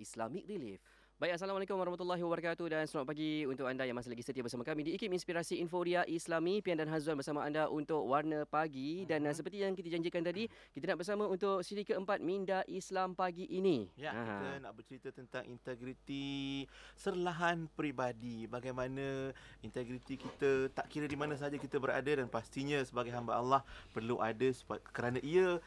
Islamic Relief. Baik, Assalamualaikum warahmatullahi wabarakatuh dan selamat pagi untuk anda yang masih lagi setia bersama kami di IKIM Inspirasi Inforia Islami Pian dan Hazwan bersama anda untuk Warna Pagi dan mhm. uh seperti yang kita janjikan tadi, kita nak bersama untuk siri keempat Minda Islam Pagi ini. Ya, uh-huh. kita nak bercerita tentang integriti serlahan peribadi. Bagaimana integriti kita tak kira di mana saja kita berada dan pastinya sebagai hamba Allah perlu ada sebab, kerana ia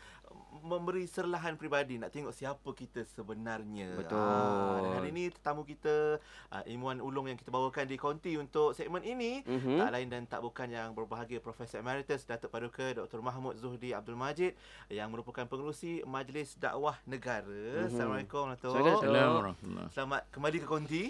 memberi serlahan pribadi nak tengok siapa kita sebenarnya. Betul. Aa, ah, dan hari ini tetamu kita uh, ah, ilmuan ulung yang kita bawakan di Konti untuk segmen ini mm-hmm. tak lain dan tak bukan yang berbahagia Profesor Emeritus Datuk Paduka Dr. Mahmud Zuhdi Abdul Majid yang merupakan pengerusi Majlis Dakwah Negara. Mm-hmm. Assalamualaikum Datuk. Assalamualaikum. Selamat kembali ke Konti.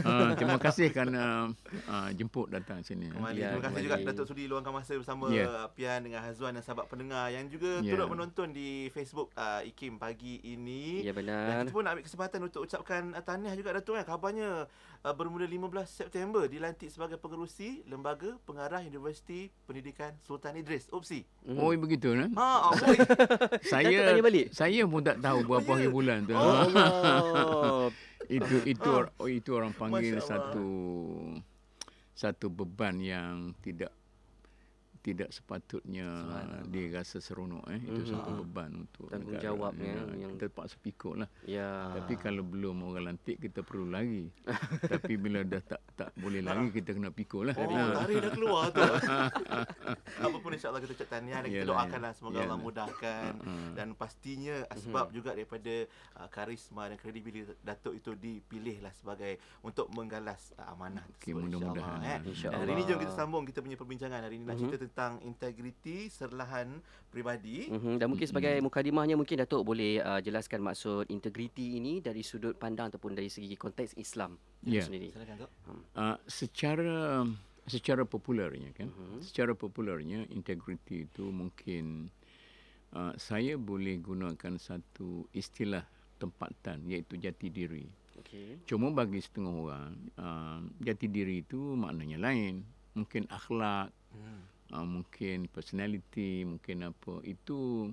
Uh, terima kasih kerana uh, jemput datang sini. Kembali. Ya, terima kasih kembali. juga Datuk Sudi luangkan masa bersama yeah. Pian dengan Hazwan dan sahabat pendengar yang juga yeah. turut menonton di Facebook uh, Ikim pagi ini. Ya benar. Dan kita pun nak ambil kesempatan untuk ucapkan uh, tahniah juga Datuk kan. Eh. Khabarnya uh, ah, bermula 15 September dilantik sebagai pengerusi Lembaga Pengarah Universiti Pendidikan Sultan Idris. Opsi. Hmm. Oh begitu kan? Ha, oh, saya tanya balik. saya pun tak tahu oh, berapa oh, hari bulan tu. Oh, Allah. itu itu oh, itu orang panggil satu satu beban yang tidak tidak sepatutnya dia rasa seronok eh itu mm-hmm. satu ah. beban untuk tanggungjawabnya. yang kita tak pikuklah. Ya. Tapi kalau belum orang lantik kita perlu lagi. Tapi bila dah tak tak boleh lagi ah. kita kena pikuklah. Oh, hari dah keluar tu. Apa pun insya kita ucap tahniah ya, dan kita doakanlah ya. semoga yalah. Allah mudahkan dan pastinya sebab mm-hmm. juga daripada uh, karisma dan kredibiliti Datuk itu dipilihlah sebagai untuk menggalas uh, amanah tersebut okay, insya-Allah. Eh. Insya hari ini jom kita sambung kita punya perbincangan hari ini nak mm-hmm. cerita tentang integriti serlahan pribadi. Mm-hmm. Dan mungkin sebagai mukadimahnya mungkin Datuk boleh uh, jelaskan maksud integriti ini dari sudut pandang ataupun dari segi konteks Islam yeah. sendiri. Silakan Datuk. Hmm. Uh, secara secara popularnya kan. Mm-hmm. Secara popularnya integriti itu mungkin uh, saya boleh gunakan satu istilah tempatan iaitu jati diri. Okay. Cuma bagi setengah orang, uh, jati diri itu maknanya lain. Mungkin akhlak, hmm uh, mungkin personality, mungkin apa itu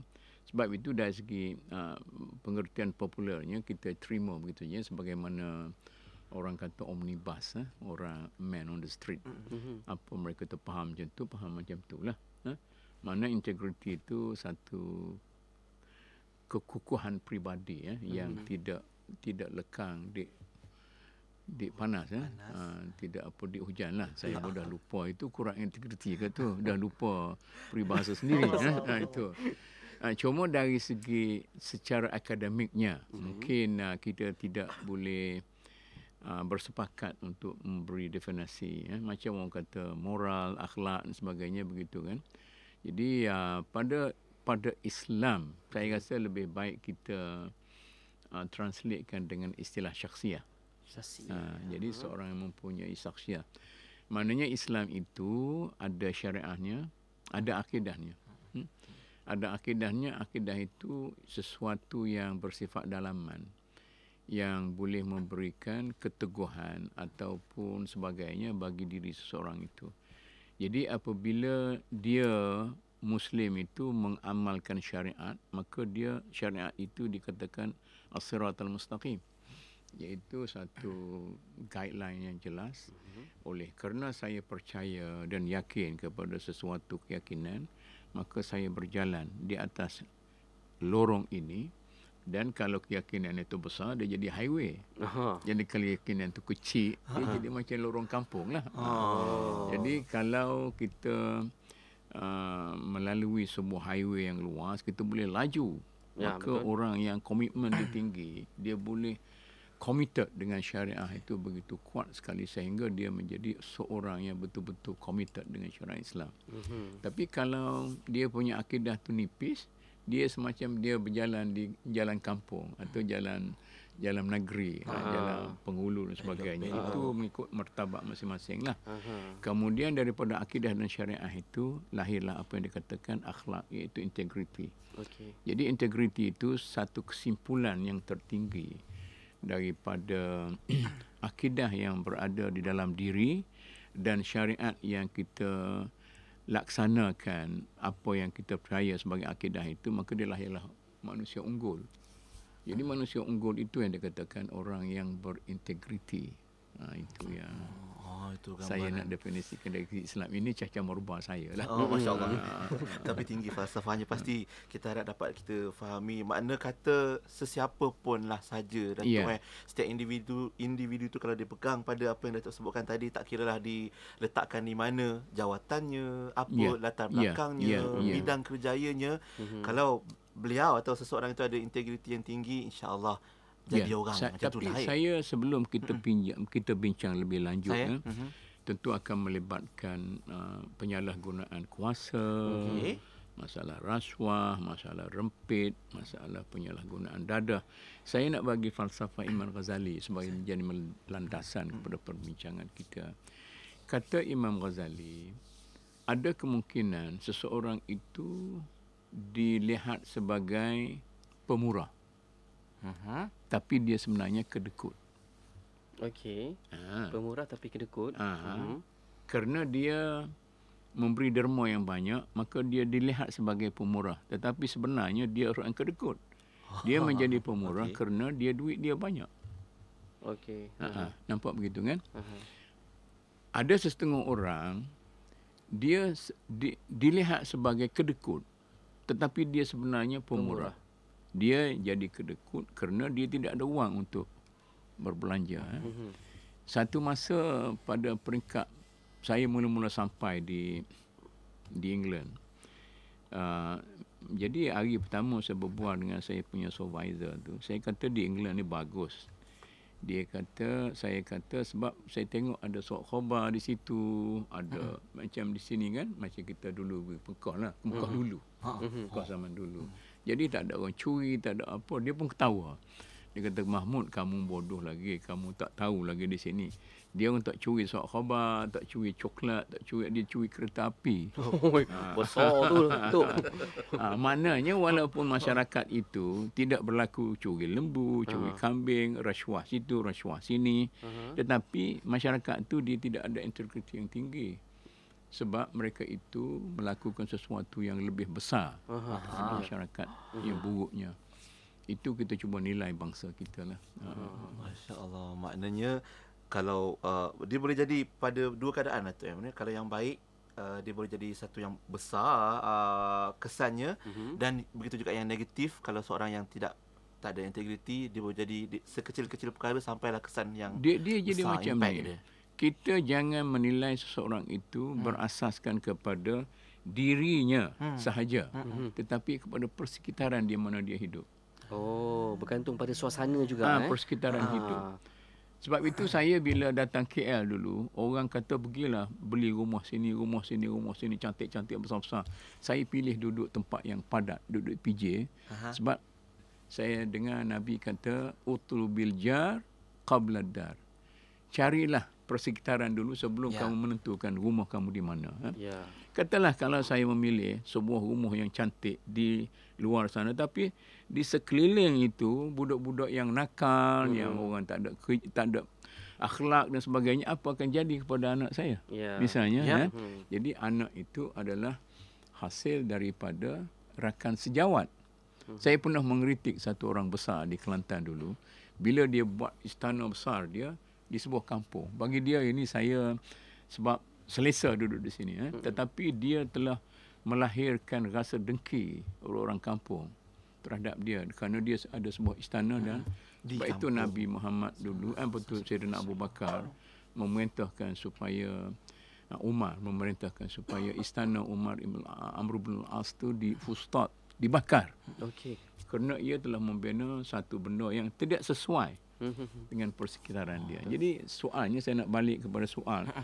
sebab itu dari segi uh, pengertian popularnya kita terima begitu ya sebagaimana orang kata omnibus eh? orang man on the street mm-hmm. apa mereka tu faham macam tu faham macam tu lah eh? mana integriti itu satu kekukuhan pribadi ya eh, yang mm-hmm. tidak tidak lekang di di panas, eh? panas. Ha? tidak apa di hujan lah saya pun dah lupa itu kurang integriti ke tu dah lupa peribahasa sendiri ha? ha, itu ha, cuma dari segi secara akademiknya mm-hmm. mungkin ha, kita tidak boleh ha, bersepakat untuk memberi definisi ya? Eh? macam orang kata moral akhlak dan sebagainya begitu kan jadi ha, pada pada Islam saya rasa lebih baik kita translatekan dengan istilah syakhsiah saksi. Ha, jadi seorang yang mempunyai saksiah. Maknanya Islam itu ada syariahnya, ada akidahnya. Hmm? Ada akidahnya, akidah itu sesuatu yang bersifat dalaman. Yang boleh memberikan keteguhan ataupun sebagainya bagi diri seseorang itu. Jadi apabila dia Muslim itu mengamalkan syariat, maka dia syariat itu dikatakan as-siratal mustaqim iaitu satu guideline yang jelas mm-hmm. oleh kerana saya percaya dan yakin kepada sesuatu keyakinan maka saya berjalan di atas lorong ini dan kalau keyakinan itu besar dia jadi highway uh jadi kalau keyakinan itu kecil uh dia jadi macam lorong kampung lah oh. jadi kalau kita uh, melalui semua highway yang luas kita boleh laju ya, maka ya, orang yang komitmen dia tinggi dia boleh committed dengan syariah itu begitu kuat sekali sehingga dia menjadi seorang yang betul-betul committed dengan syariah Islam. Mm-hmm. Tapi kalau dia punya akidah tu nipis, dia semacam dia berjalan di jalan kampung atau jalan jalan negeri, ha. jalan penghulu dan sebagainya. Ha. Itu mengikut martabat masing-masing lah. Ha. Kemudian daripada akidah dan syariah itu, lahirlah apa yang dikatakan akhlak iaitu integriti. Okay. Jadi integriti itu satu kesimpulan yang tertinggi daripada akidah yang berada di dalam diri dan syariat yang kita laksanakan apa yang kita percaya sebagai akidah itu maka dia lahirlah manusia unggul. Jadi manusia unggul itu yang dikatakan orang yang berintegriti, Ha, itu yang ah, itu Saya nak definisikan dari Islam ini cacah merubah saya lah. Oh, ah, Masya Allah. Tapi tinggi falsafahnya pasti kita harap dapat kita fahami makna kata sesiapa pun lah saja. Dan yeah. eh, setiap individu individu tu kalau dipegang pada apa yang Datuk sebutkan tadi tak kira lah diletakkan di mana jawatannya, apa yeah. latar ya. belakangnya, yeah. Yeah. Yeah. bidang kerjayanya. Mm-hmm. Kalau beliau atau seseorang itu ada integriti yang tinggi insyaAllah Allah jadi ya. orang Sa- macam tapi itulah. Ya. saya sebelum kita pinjam kita bincang lebih lanjut saya? ya hmm tentu akan melibatkan uh, penyalahgunaan kuasa okay. masalah rasuah masalah rempit masalah penyalahgunaan dadah saya nak bagi falsafah Imam Ghazali sebagai menjadi landasan kepada perbincangan kita kata Imam Ghazali ada kemungkinan seseorang itu dilihat sebagai pemurah tapi dia sebenarnya kedekut. Okey. Ha. Pemurah tapi kedekut. Ha. Hmm. Kerana dia memberi derma yang banyak, maka dia dilihat sebagai pemurah. Tetapi sebenarnya dia orang kedekut. Dia ha. menjadi pemurah okay. kerana dia duit dia banyak. Okey. Ha. ha. Mhm. Nampak begitu kan? Ha. Ada setengah orang dia di, dilihat sebagai kedekut tetapi dia sebenarnya pemurah dia jadi kedekut kerana dia tidak ada wang untuk berbelanja. Eh. Mhm. Satu masa pada peringkat saya mula-mula sampai di di England. Uh, jadi hari pertama saya berbual dengan saya punya supervisor tu, saya kata di England ni bagus. Dia kata, saya kata sebab saya tengok ada sok khabar di situ, ada uh-huh. macam di sini kan, macam kita dulu pergi Pekah lah, Pekah mhm. uh-huh. dulu. Ha, Pekah zaman dulu. Uh-huh. Jadi tak ada orang curi, tak ada apa. Dia pun ketawa. Dia kata, Mahmud kamu bodoh lagi. Kamu tak tahu lagi di sini. Dia orang tak curi soal khabar, tak curi coklat, tak curi, dia curi kereta api. Besar tu. tu. Ah, maknanya walaupun masyarakat itu tidak berlaku curi lembu, curi ah. kambing, rasuah situ, rasuah sini. Mhm. Tetapi masyarakat tu dia tidak ada integriti yang tinggi sebab mereka itu melakukan sesuatu yang lebih besar atas Aha. masyarakat Aha. yang buruknya itu kita cuba nilai bangsa kita lah uh. masya Allah maknanya kalau uh, dia boleh jadi pada dua keadaan atau yang kalau yang baik Uh, dia boleh jadi satu yang besar uh, kesannya mm-hmm. dan begitu juga yang negatif kalau seorang yang tidak tak ada integriti dia boleh jadi sekecil-kecil perkara sampailah kesan yang dia dia jadi besar, macam ni dia kita jangan menilai seseorang itu hmm. berasaskan kepada dirinya hmm. sahaja hmm. tetapi kepada persekitaran di mana dia hidup. Oh, bergantung pada suasana juga ha, eh. persekitaran ha. hidup. Sebab itu saya bila datang KL dulu, orang kata pergilah beli rumah sini, rumah sini, rumah sini cantik-cantik besar-besar. Saya pilih duduk tempat yang padat, duduk PJ. Aha. Sebab saya dengar Nabi kata utlubil biljar, qabla dar carilah persekitaran dulu sebelum yeah. kamu menentukan rumah kamu di mana. Ha? Ya. Yeah. Katalah kalau saya memilih sebuah rumah yang cantik di luar sana tapi di sekeliling itu budak-budak yang nakal, mm. yang orang tak ada tak ada akhlak dan sebagainya apa akan jadi kepada anak saya? Yeah. Misalnya yeah. Ha? Eh? Hmm. Jadi anak itu adalah hasil daripada rakan sejawat. Hmm. Saya pernah mengkritik satu orang besar di Kelantan dulu bila dia buat istana besar dia di sebuah kampung. Bagi dia ini saya sebab selesa duduk di sini. Eh. Hmm. Tetapi dia telah melahirkan rasa dengki orang-orang kampung terhadap dia. Kerana dia ada sebuah istana dan ah, di sebab itu Nabi Muhammad dulu, eh, betul Syedina Abu Bakar memerintahkan supaya eh, Umar memerintahkan supaya istana Umar Ibn Amr bin Al-As itu di Fustat dibakar. Okey. Kerana ia telah membina satu benda yang tidak sesuai. Mm-hmm. dengan persekitaran dia. Jadi soalnya saya nak balik kepada soal. Ha, ha.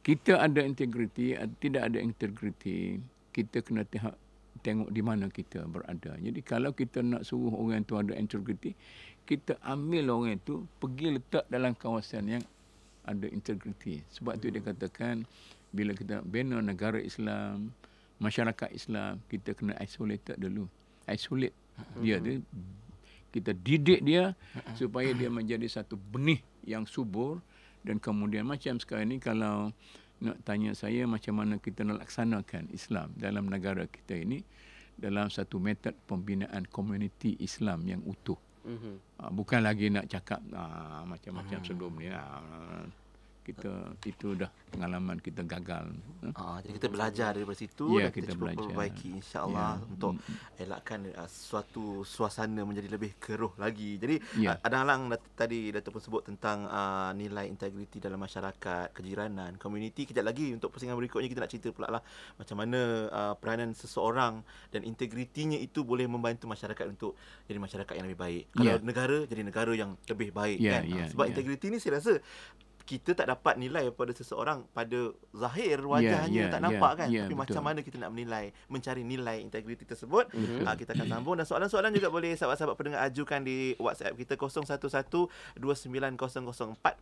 Kita ada integriti atau tidak ada integriti, kita kena tengok, tengok di mana kita berada. Jadi kalau kita nak suruh orang itu ada integriti, kita ambil orang itu pergi letak dalam kawasan yang ada integriti. Sebab itu dia hmm. katakan bila kita bina negara Islam, masyarakat Islam, kita kena isolate dulu. Isolate ha, dia tu hmm kita didik dia supaya dia menjadi satu benih yang subur dan kemudian macam sekarang ini kalau nak tanya saya macam mana kita nak laksanakan Islam dalam negara kita ini dalam satu metod pembinaan komuniti Islam yang utuh. Uh-huh. Bukan lagi nak cakap uh, macam-macam uh-huh. sebelum ni. Uh, kita itu dah pengalaman kita gagal. Ah, jadi kita belajar daripada situ ya, dan kita, kita cuba perbaiki insya-Allah ya. untuk elakkan uh, suatu suasana menjadi lebih keruh lagi. Jadi ya. uh, ah, ada halang tadi datuk pun sebut tentang uh, nilai integriti dalam masyarakat, kejiranan, community. Kita lagi untuk persinggahan berikutnya kita nak cerita pula lah macam mana uh, peranan seseorang dan integritinya itu boleh membantu masyarakat untuk jadi masyarakat yang lebih baik. Ya. Kalau ya. negara jadi negara yang lebih baik ya, kan. Ya, uh, sebab ya. integriti ni saya rasa kita tak dapat nilai pada seseorang pada zahir ya, wajahnya yeah, yeah, tak ya, nampak yeah, kan yeah, tapi betul. macam mana kita nak menilai mencari nilai integriti tersebut uh, kita akan sambung dan soalan-soalan juga boleh sahabat-sahabat pendengar ajukan di WhatsApp kita 011 2904004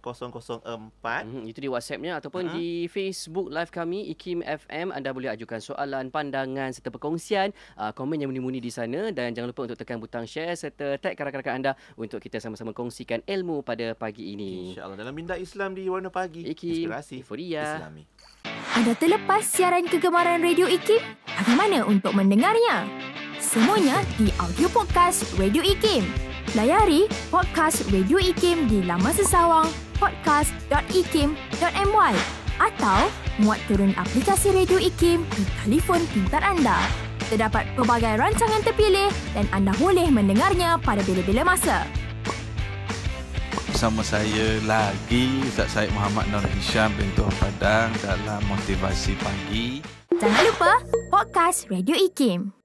mhm, itu di WhatsAppnya ataupun uh-huh. di Facebook live kami Ikim FM anda boleh ajukan soalan pandangan serta perkongsian uh, komen yang muni-muni di sana dan jangan lupa untuk tekan butang share serta tag rakan-rakan anda untuk kita sama-sama kongsikan ilmu pada pagi ini insyaallah dalam minda Islam di Warna Pagi. Ikim. Inspirasi. Euforia. Islami. Anda terlepas siaran kegemaran Radio Ikim? Bagaimana untuk mendengarnya? Semuanya di audio podcast Radio Ikim. Layari podcast Radio Ikim di laman sesawang podcast.ikim.my atau muat turun aplikasi Radio Ikim di telefon pintar anda. Terdapat pelbagai rancangan terpilih dan anda boleh mendengarnya pada bila-bila masa bersama saya lagi Ustaz Syed Muhammad Nur Hisham bin Padang dalam Motivasi Pagi. Jangan lupa podcast Radio Ikim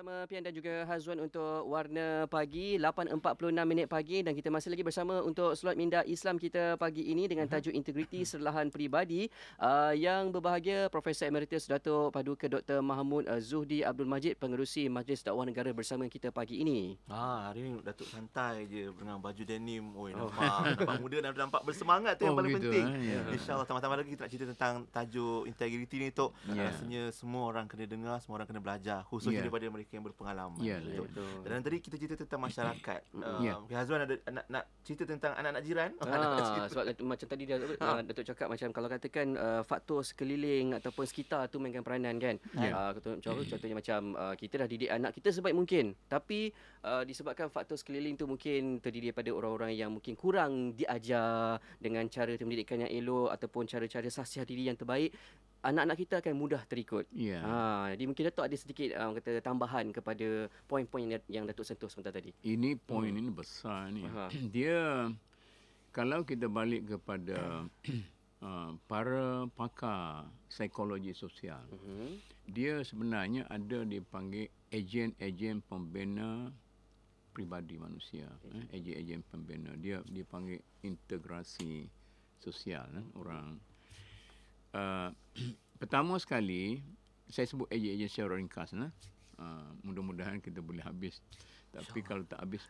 bersama Pian dan juga Hazwan untuk warna pagi 8.46 minit pagi dan kita masih lagi bersama untuk slot minda Islam kita pagi ini dengan mhm. tajuk integriti serlahan peribadi uh, yang berbahagia Profesor Emeritus Datuk Paduka Dr. Mahmud uh, Zuhdi Abdul Majid Pengerusi Majlis Dakwah Negara bersama kita pagi ini. Ah, hari ini Datuk santai je dengan baju denim. Oi, nampak, oh. nampak muda dan nampak bersemangat tu oh, yang paling gitu, penting. Eh, yeah. InsyaAllah sama-sama lagi kita nak cerita tentang tajuk integriti ni tu. Yeah. Rasanya semua orang kena dengar, semua orang kena belajar khususnya yeah. daripada mereka mereka yang berpengalaman yeah, Yeah. betul. Dan tadi kita cerita tentang masyarakat. Um, eh, yeah. Ya. Hazwan ada nak, nak cerita tentang anak-anak jiran. Ah, sebab macam tadi dah ha. Uh, Datuk cakap macam kalau katakan uh, faktor sekeliling ataupun sekitar tu mainkan peranan kan. Yeah. Ya. Uh, contoh, contohnya macam uh, kita dah didik anak kita sebaik mungkin tapi uh, disebabkan faktor sekeliling tu mungkin terdiri daripada orang-orang yang mungkin kurang diajar dengan cara pendidikan yang elok ataupun cara-cara sasih diri yang terbaik anak-anak kita akan mudah terikut. Yeah. Ha jadi mungkin Datuk ada sedikit um, kata tambahan kepada poin-poin yang, yang Datuk sentuh sebentar tadi. Ini poin hmm. ini besar ni. Aha. Dia kalau kita balik kepada uh, para pakar psikologi sosial. Uh-huh. Dia sebenarnya ada dipanggil ejen-ejen pembina pribadi manusia, eh? ejen-ejen pembina. Dia dipanggil integrasi sosial, eh? orang Uh, pertama sekali saya sebut ejen-ejen secara ringkas nah. Uh, mudah-mudahan kita boleh habis. Tapi kalau tak habis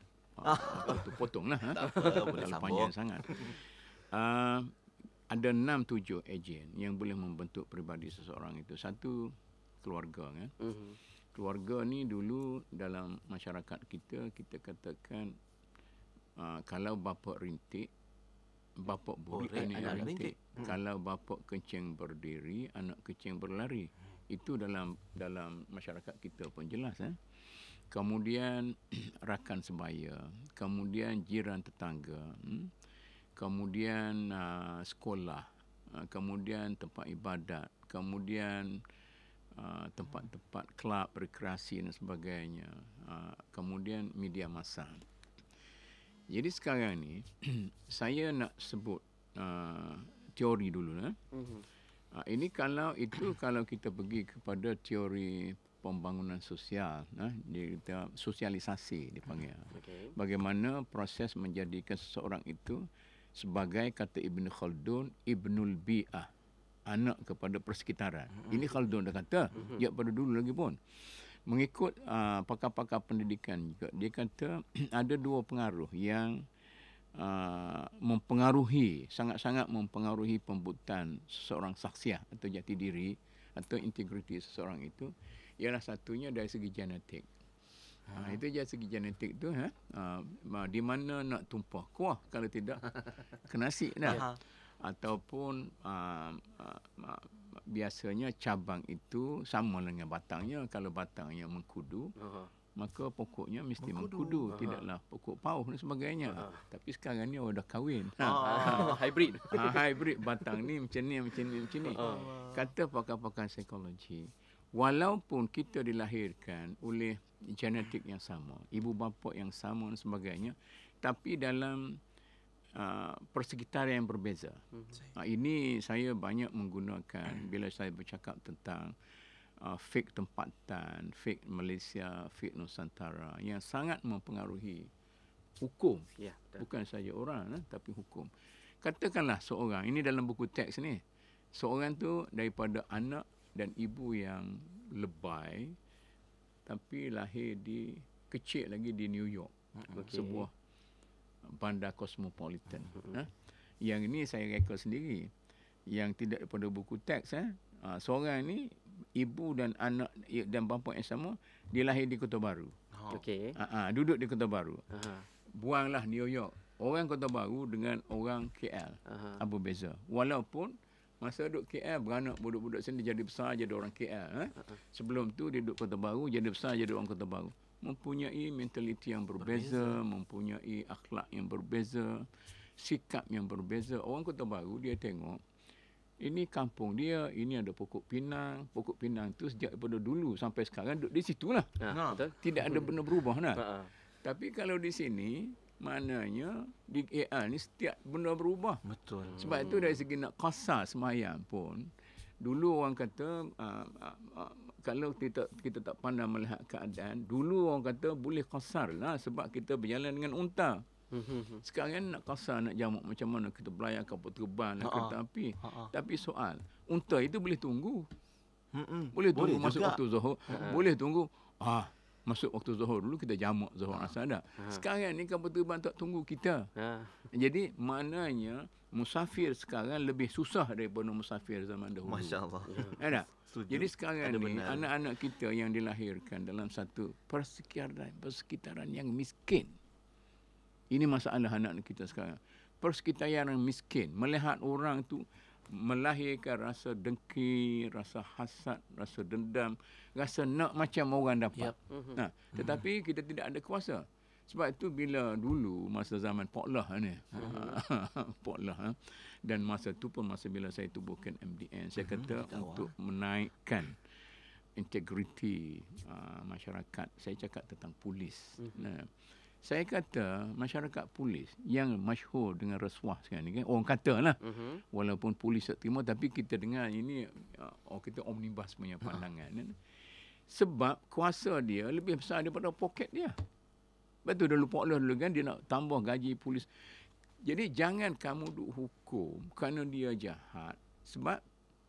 uh, ah, potonglah. Ha? Tak apa, boleh panjang sangat. Uh, ada enam tujuh ejen yang boleh membentuk peribadi seseorang itu. Satu keluarga kan. Uh-huh. Keluarga ni dulu dalam masyarakat kita kita katakan uh, kalau bapa rintik bapak oh, boring eh, anak ringkik. Hmm. Kalau bapak kencing berdiri, anak kencing berlari. Itu dalam dalam masyarakat kita pun jelas. Eh? Kemudian rakan sebaya, kemudian jiran tetangga, hmm? kemudian uh, sekolah, uh, kemudian tempat ibadat, kemudian uh, tempat-tempat kelab, rekreasi dan sebagainya, uh, kemudian media masa. Jadi sekarang ni saya nak sebut uh, teori dulu lah. uh Uh, ini kalau itu kalau kita pergi kepada teori pembangunan sosial, nah, eh. dia kita sosialisasi dipanggil. Okay. Bagaimana proses menjadikan seseorang itu sebagai kata Ibn Khaldun ibnul bi'ah anak kepada persekitaran. Mhm. Ini Khaldun dah kata, tidak mhm. pada dulu lagi pun mengikut uh, pakar-pakar pendidikan juga dia kata ada dua pengaruh yang uh, mempengaruhi sangat-sangat mempengaruhi pembuktian seorang saksiah atau jati diri atau integriti seseorang itu ialah satunya dari segi genetik. Ha. Ha, itu dari segi genetik tu ha? ha di mana nak tumpah kuah kalau tidak ke nasi dah ha. ataupun uh, uh, biasanya cabang itu sama dengan batangnya kalau batangnya mengkudu uh-huh. maka pokoknya mesti mengkudu, mengkudu. Uh-huh. tidaklah pokok pauh dan sebagainya uh-huh. tapi sekarang ni orang dah kahwin uh-huh. hybrid ah, hybrid batang ni macam ni macam ni macam ni uh-huh. kata pakar-pakar psikologi walaupun kita dilahirkan oleh genetik yang sama ibu bapa yang sama dan sebagainya tapi dalam Uh, persekitaran yang berbeza. Mhm. Uh, ini saya banyak menggunakan bila saya bercakap tentang uh, fake tempatan, fake Malaysia, fake Nusantara yang sangat mempengaruhi hukum. Ya, Bukan saja orang eh, tapi hukum. Katakanlah seorang, ini dalam buku teks ni, seorang tu daripada anak dan ibu yang lebay tapi lahir di kecil lagi di New York. Hmm, okay. Sebuah bandar kosmopolitan. Uh-huh. Ha? Yang ini saya rekod sendiri. Yang tidak daripada buku teks. Ha? Ha, seorang ini, ibu dan anak ya, dan bapa yang sama, dia lahir di Kota Baru. Oh. Ha. Okay. Ha, ha, duduk di Kota Baru. Uh-huh. Buanglah New York. Orang Kota Baru dengan orang KL. Uh-huh. Apa beza? Walaupun masa duduk KL, beranak budak-budak sendiri jadi besar jadi orang KL. Ha? Uh-huh. Sebelum tu dia duduk Kota Baru, jadi besar jadi orang Kota Baru mempunyai mentaliti yang berbeza, berbeza, mempunyai akhlak yang berbeza, sikap yang berbeza. Orang Kota Baru dia tengok ini kampung dia, ini ada pokok pinang. Pokok pinang tu sejak daripada dulu sampai sekarang duduk di situ lah. Ha, ha. Tidak ada benda berubah lah. Ha, Tapi kalau di sini, maknanya di KL ni setiap benda berubah. Betul. Sebab itu dari segi nak kasar semayang pun, dulu orang kata uh, uh, uh, kalau kita kita tak pandai melihat keadaan, dulu orang kata boleh kasar lah sebab kita berjalan dengan unta. Mm-hmm. Sekarang nak kasar, nak jamuk macam mana kita belayar kapal terbang nak kereta api. Ha-ha. Tapi soal, unta itu boleh tunggu. Mm-mm. Boleh tunggu boleh masuk waktu zuhur. Mm-mm. Boleh tunggu. Ah, masuk waktu zuhur dulu kita jamak zuhur ha. asar dah. Ha. Sekarang ni kapal terbang tak tunggu kita. Ha. Jadi maknanya musafir sekarang lebih susah daripada musafir zaman dahulu. Masya-Allah. Ya. dah. Jadi sekarang ni anak-anak kita yang dilahirkan dalam satu persekitaran persekitaran yang miskin. Ini masalah anak-anak kita sekarang. Persekitaran yang miskin, melihat orang tu melahirkan rasa dengki, rasa hasad, rasa dendam, rasa nak macam orang dapat. Yep. Nah, mhm. tetapi hmm kita tidak ada kuasa. Sebab itu bila dulu masa zaman Poklah ni, hmm Poklah eh, dan masa tu pun masa bila saya tubuhkan MDN, saya mm-hmm. kata Ditawa. untuk menaikkan integriti uh, masyarakat. Saya cakap tentang polis. hmm Nah, saya kata masyarakat polis yang masyhur dengan rasuah sekarang ni kan orang katalah uh-huh. Mhm. walaupun polis tak terima tapi kita dengar ini oh kita omnibus punya pandangan uh-huh. sebab kuasa dia lebih besar daripada poket dia. Betul dah lupa Allah dulu kan dia nak tambah gaji polis. Jadi jangan kamu duk hukum kerana dia jahat sebab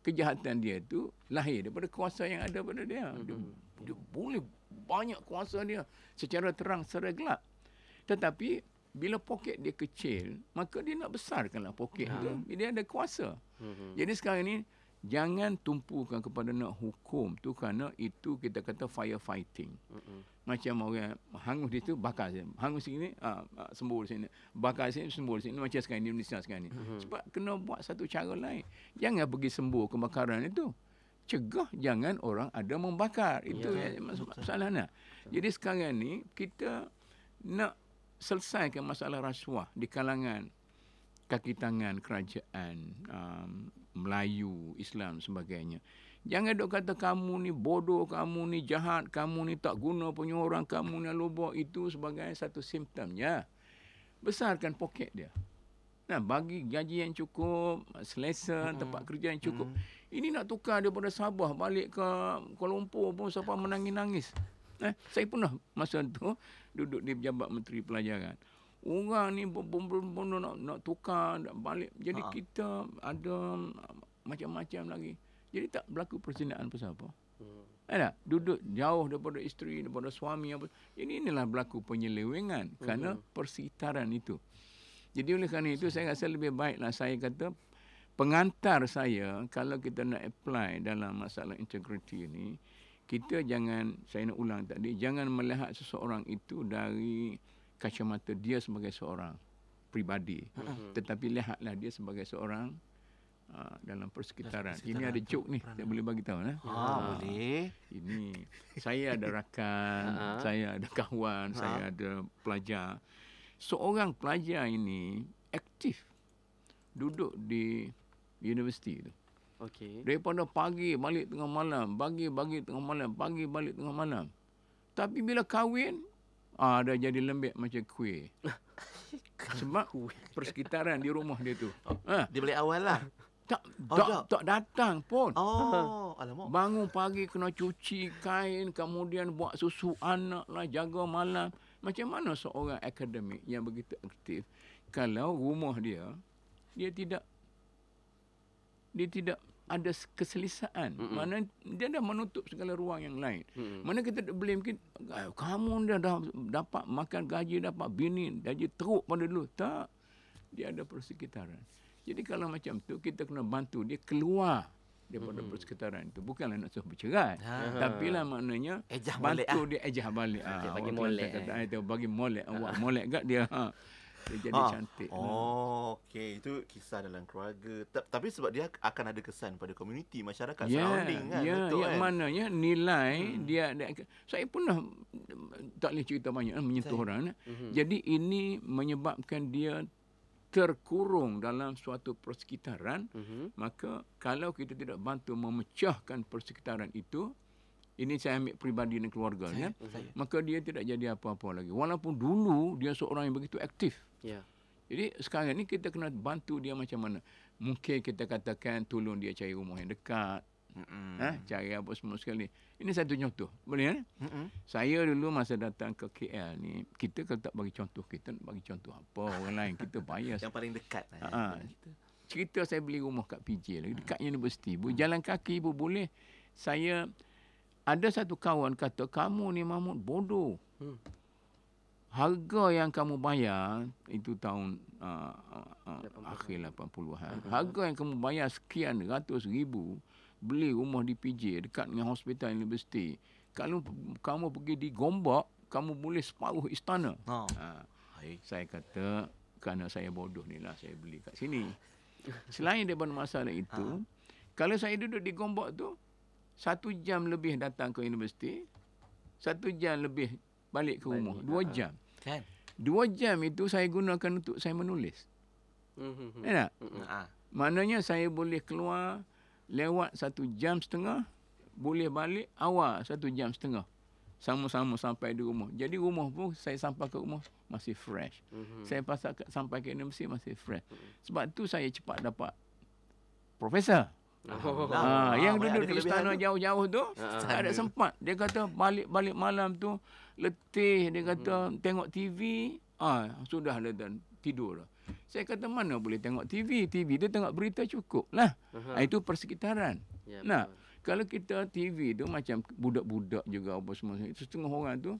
kejahatan dia tu lahir daripada kuasa yang ada pada dia. Dia, mhm. dia boleh banyak kuasa dia secara terang secara gelap. Tetapi bila poket dia kecil, maka dia nak besarkanlah poket ha. tu. Hmm. Dia ada kuasa. Hmm. Jadi sekarang ini jangan tumpukan kepada nak hukum tu kerana itu kita kata firefighting. Hmm. Macam orang hangus di situ bakar saja, Hangus sini ah ha, ah, sembur sini. Bakar sini sembur sini macam sekarang ni Indonesia sekarang ni. Hmm. Sebab kena buat satu cara lain. Jangan pergi sembuh kebakaran itu. Cegah jangan orang ada membakar. Itu ya, yang masalahnya. Jadi sekarang ni kita nak selesaikan masalah rasuah di kalangan kaki tangan kerajaan um, Melayu, Islam sebagainya. Jangan dok kata kamu ni bodoh, kamu ni jahat, kamu ni tak guna punya orang, kamu ni lobo itu sebagai satu simptomnya. Besarkan poket dia. Nah, bagi gaji yang cukup, selesa, hmm tempat kerja yang cukup. hmm Ini nak tukar daripada Sabah balik ke Kuala Lumpur pun siapa menangis-nangis. Eh, saya pernah masa tu duduk di pejabat menteri pelajaran. Orang ni pun nak, nak tukar, nak balik. Jadi ha. kita ada macam-macam lagi. Jadi tak berlaku persinaan pasal apa. Hmm. Ada duduk jauh daripada isteri, daripada suami. Apa. ini inilah berlaku penyelewengan hmm. kerana persekitaran itu. Jadi oleh kerana itu saya rasa lebih baiklah saya kata pengantar saya kalau kita nak apply dalam masalah integriti ini kita jangan saya nak ulang tadi jangan melihat seseorang itu dari kacamata dia sebagai seorang pribadi uh-huh. tetapi lihatlah dia sebagai seorang uh, dalam persekitaran. persekitaran ini ada cuk ni saya boleh bagi tahu nah eh? ha uh, boleh ini saya ada rakan uh-huh. saya ada kawan uh-huh. saya ada pelajar seorang pelajar ini aktif duduk di universiti tu Okey. Daripada pagi balik tengah malam, pagi bagi tengah malam, pagi balik tengah malam. Tapi bila kahwin, ah dah jadi lembek macam kuih. Sebab persekitaran di rumah dia tu. Oh, ha. Dia balik awal lah. Tak, oh, tak, tak, tak datang pun. Oh, Bangun pagi kena cuci kain, kemudian buat susu anak lah, jaga malam. Macam mana seorang akademik yang begitu aktif kalau rumah dia dia tidak dia tidak ada keselisaan. Mm-hmm. Mana dia dah menutup segala ruang yang lain. Mm-hmm. Mana kita boleh ah, mungkin kamu dah, dah dapat makan gaji, dapat bini, gaji teruk pada dulu. Tak. Dia ada persekitaran. Jadi kalau macam tu kita kena bantu dia keluar daripada mm-hmm. persekitaran itu. Bukanlah nak suruh bercerai. Ha. Tapi lah maknanya ejah bantu balik, lah. dia ejah balik. Ha. Ha. Bagi okay, molek. Kata, eh. Ah, bagi molek. Ha. Molek kat dia. Ha jadi ha. cantik. Oh, okey. Itu kisah dalam keluarga. Tapi sebab dia akan ada kesan pada komuniti, masyarakat yeah. surrounding kan. Yeah. Betul ya, kan? Maknanya nilai hmm. dia, dia saya pun dah, tak boleh cerita banyak eh, menyentuh saya. orang. Mm-hmm. Jadi ini menyebabkan dia terkurung dalam suatu persekitaran. Mm-hmm. Maka kalau kita tidak bantu memecahkan persekitaran itu ini saya ambil peribadi dan keluarga. Saya, ya. saya. Maka dia tidak jadi apa-apa lagi. Walaupun dulu dia seorang yang begitu aktif. Yeah. Jadi sekarang ni kita kena bantu dia macam mana. Mungkin kita katakan tolong dia cari rumah yang dekat. Mm-hmm. Ha? Cari apa semua sekali. Ini satu contoh. Boleh kan? Mm-hmm. Saya dulu masa datang ke KL ni, kita kalau tak bagi contoh kita, nak bagi contoh apa orang lain. Kita bias. yang paling dekat. Ha. Ha. Cerita saya beli rumah kat PJ lagi. Mm. Dekatnya mm-hmm. universiti. Bu, mm. jalan kaki pun boleh. Saya, ada satu kawan kata, kamu ni Mahmud bodoh. Mm harga yang kamu bayar itu tahun uh, uh, 80 akhir 80-an. Harga yang kamu bayar sekian ratus ribu beli rumah di PJ dekat dengan hospital universiti. Kalau kamu pergi di Gombak, kamu boleh separuh istana. Oh. Uh, saya kata kerana saya bodoh ni lah saya beli kat sini. Selain daripada masalah itu, ha. kalau saya duduk di Gombak tu, satu jam lebih datang ke universiti, satu jam lebih balik ke rumah. Dua lah. jam. Kan? Dua jam itu saya gunakan untuk saya menulis. Mm -hmm. Ya tak? Mm -hmm. Ah. Maknanya saya boleh keluar lewat satu jam setengah. Boleh balik awal satu jam setengah. Sama-sama sampai di rumah. Jadi rumah pun saya sampai ke rumah masih fresh. Mm -hmm. Saya pasal ke, sampai ke universiti masih fresh. Mm -hmm. Sebab tu saya cepat dapat profesor. Oh. Ah, ah, ah Yang duduk di istana jauh-jauh tu. Uh Tak ada sempat. Dia kata balik-balik malam tu letih dia kata hmm. tengok TV ah ha, sudah dah dan tidur saya kata mana boleh tengok TV TV dia tengok berita cukup lah uh-huh. Ah, itu persekitaran yeah, nah betul. kalau kita TV tu macam budak-budak juga apa semua itu setengah orang tu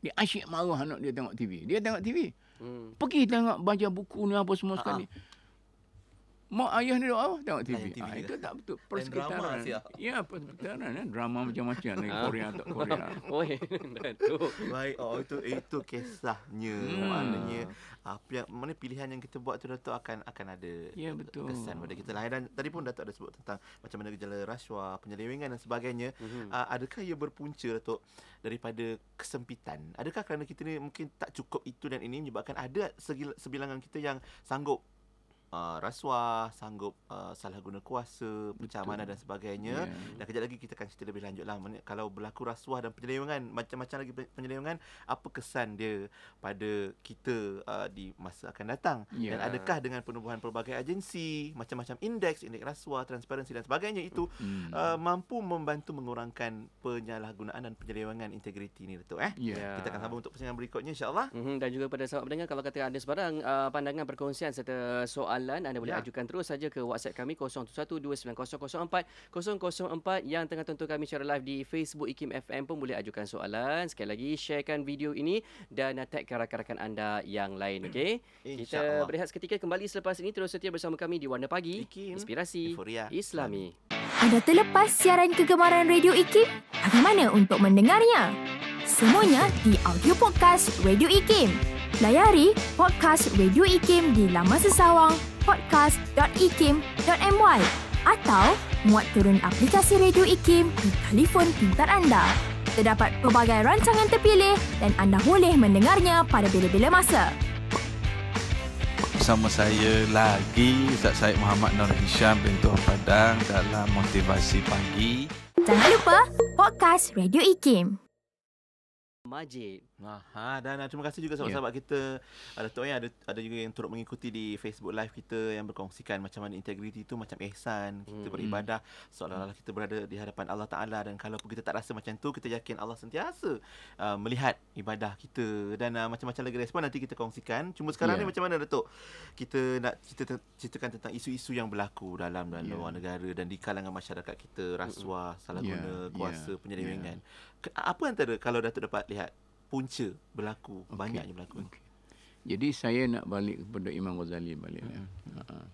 dia asyik marah anak dia tengok TV dia tengok TV hmm. pergi tengok baca buku ni apa semua uh-huh. sekali ha, ha mak ayah ni apa tengok TV. Lain TV itu tak betul persekitaran. drama, ya persekitaran ya. drama macam-macam ah. Korea tak Korea. Oi itu, Baik oh itu itu kisahnya. Hmm. Maknanya apa yang mana pilihan yang kita buat tu Datuk akan akan ada ya, betul. kesan pada kita. Lain dan tadi pun Datuk ada sebut tentang macam mana gejala rasuah, penyelewengan dan sebagainya. Mm-hmm. adakah ia berpunca Datuk daripada kesempitan? Adakah kerana kita ni mungkin tak cukup itu dan ini menyebabkan ada segil, sebilangan kita yang sanggup uh, rasuah, sanggup uh, salah guna kuasa, pecah amanah dan sebagainya. Yeah. Dan kejap lagi kita akan cerita lebih lanjut lah. Kalau berlaku rasuah dan penyelewengan, macam-macam lagi penyelewengan, apa kesan dia pada kita uh, di masa akan datang? Yeah. Dan adakah dengan penubuhan pelbagai agensi, macam-macam indeks, indeks rasuah, transparansi dan sebagainya itu hmm. uh, mampu membantu mengurangkan penyalahgunaan dan penyelewengan integriti ini, Betul, Eh? Yeah. Kita akan sambung untuk persidangan berikutnya, insyaAllah. Mm-hmm. Dan juga pada sahabat pendengar, kalau kata ada sebarang uh, pandangan perkongsian serta soal soalan anda boleh ya. ajukan terus saja ke WhatsApp kami 0129004004 yang tengah tonton kami secara live di Facebook Ikim FM pun boleh ajukan soalan sekali lagi sharekan video ini dan tag ke rakan-rakan anda yang lain okey kita berehat seketika kembali selepas ini terus setia bersama kami di Warna Pagi Ikim. Inspirasi Euphoria. Islami anda terlepas siaran kegemaran Radio Ikim bagaimana untuk mendengarnya semuanya di audio podcast Radio Ikim Layari podcast Radio IKIM di laman sesawang podcast.ikim.my atau muat turun aplikasi Radio IKIM di telefon pintar anda. Terdapat pelbagai rancangan terpilih dan anda boleh mendengarnya pada bila-bila masa. Bersama saya lagi Ustaz Syed Muhammad Nur Hisham bin Tuhan Padang dalam Motivasi Pagi. Jangan lupa, podcast Radio IKIM. Majid. Ha, dan terima kasih juga sahabat-sahabat ya. yeah. kita ada tu ya, ada ada juga yang turut mengikuti di Facebook live kita yang berkongsikan macam mana integriti itu macam ihsan kita hmm, beribadah hmm. seolah-olah mm. kita berada di hadapan Allah Taala dan kalau pun kita tak rasa macam tu kita yakin Allah sentiasa uh, melihat ibadah kita dan uh, macam-macam lagi respon nanti kita kongsikan cuma sekarang yeah. ni macam mana Datuk kita nak cerita ceritakan tentang isu-isu yang berlaku dalam dan yeah. luar negara dan di kalangan masyarakat kita rasuah salah guna yeah. Ya. kuasa yeah. penyelewengan yeah. apa antara kalau Datuk dapat lihat punca berlaku okay. banyaknya berlaku. Okay. Jadi saya nak balik kepada Imam Ghazali balik. Ya. Hmm. Ha.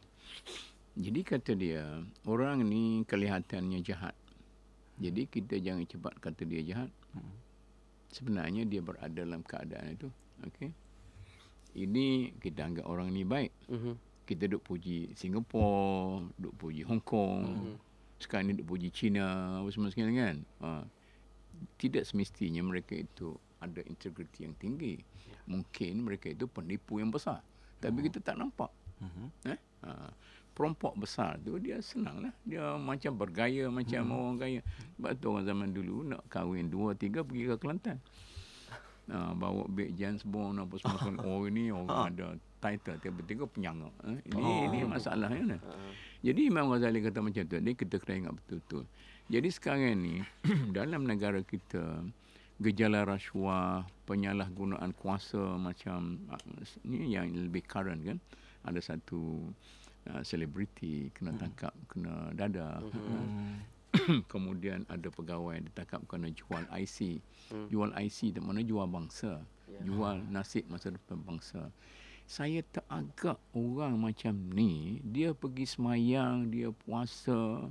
Jadi kata dia orang ni kelihatannya jahat. Hmm. Jadi kita jangan cepat kata dia jahat. Hmm. Sebenarnya dia berada dalam keadaan itu. Okey. Ini kita anggap orang ni baik. Uh-huh. Kita duk puji Singapura, duk puji Hong Kong. Uh-huh. Sekarang ini duk puji China, apa semua sekian kan. Ha. Tidak semestinya mereka itu ada integriti yang tinggi. Ya. Mungkin mereka itu penipu yang besar. Tapi uh kita tak nampak. Uh-huh. Eh? Ha. Perompok besar tu dia senang lah. Dia macam bergaya, macam uh-huh. orang kaya. Sebab tu orang zaman dulu nak kahwin dua, tiga pergi ke Kelantan. Ha, bawa beg jeans bone apa semua orang oh, ini orang oh, ada title tiba-tiba penyangga eh, ini oh. ini masalah ya, uh. jadi Imam Ghazali kata macam tu ini kita kena ingat betul-betul jadi sekarang ni dalam negara kita gejala rasuah, penyalahgunaan kuasa macam ah, ni yang lebih current kan. Ada satu ah, selebriti uh, kena hmm. tangkap hmm. kena dada. Hmm. Kemudian ada pegawai ditangkap kena jual IC. Hmm. Jual IC di mana jual bangsa, yeah. jual nasib masa depan bangsa. Saya tak agak orang macam ni, dia pergi semayang, dia puasa,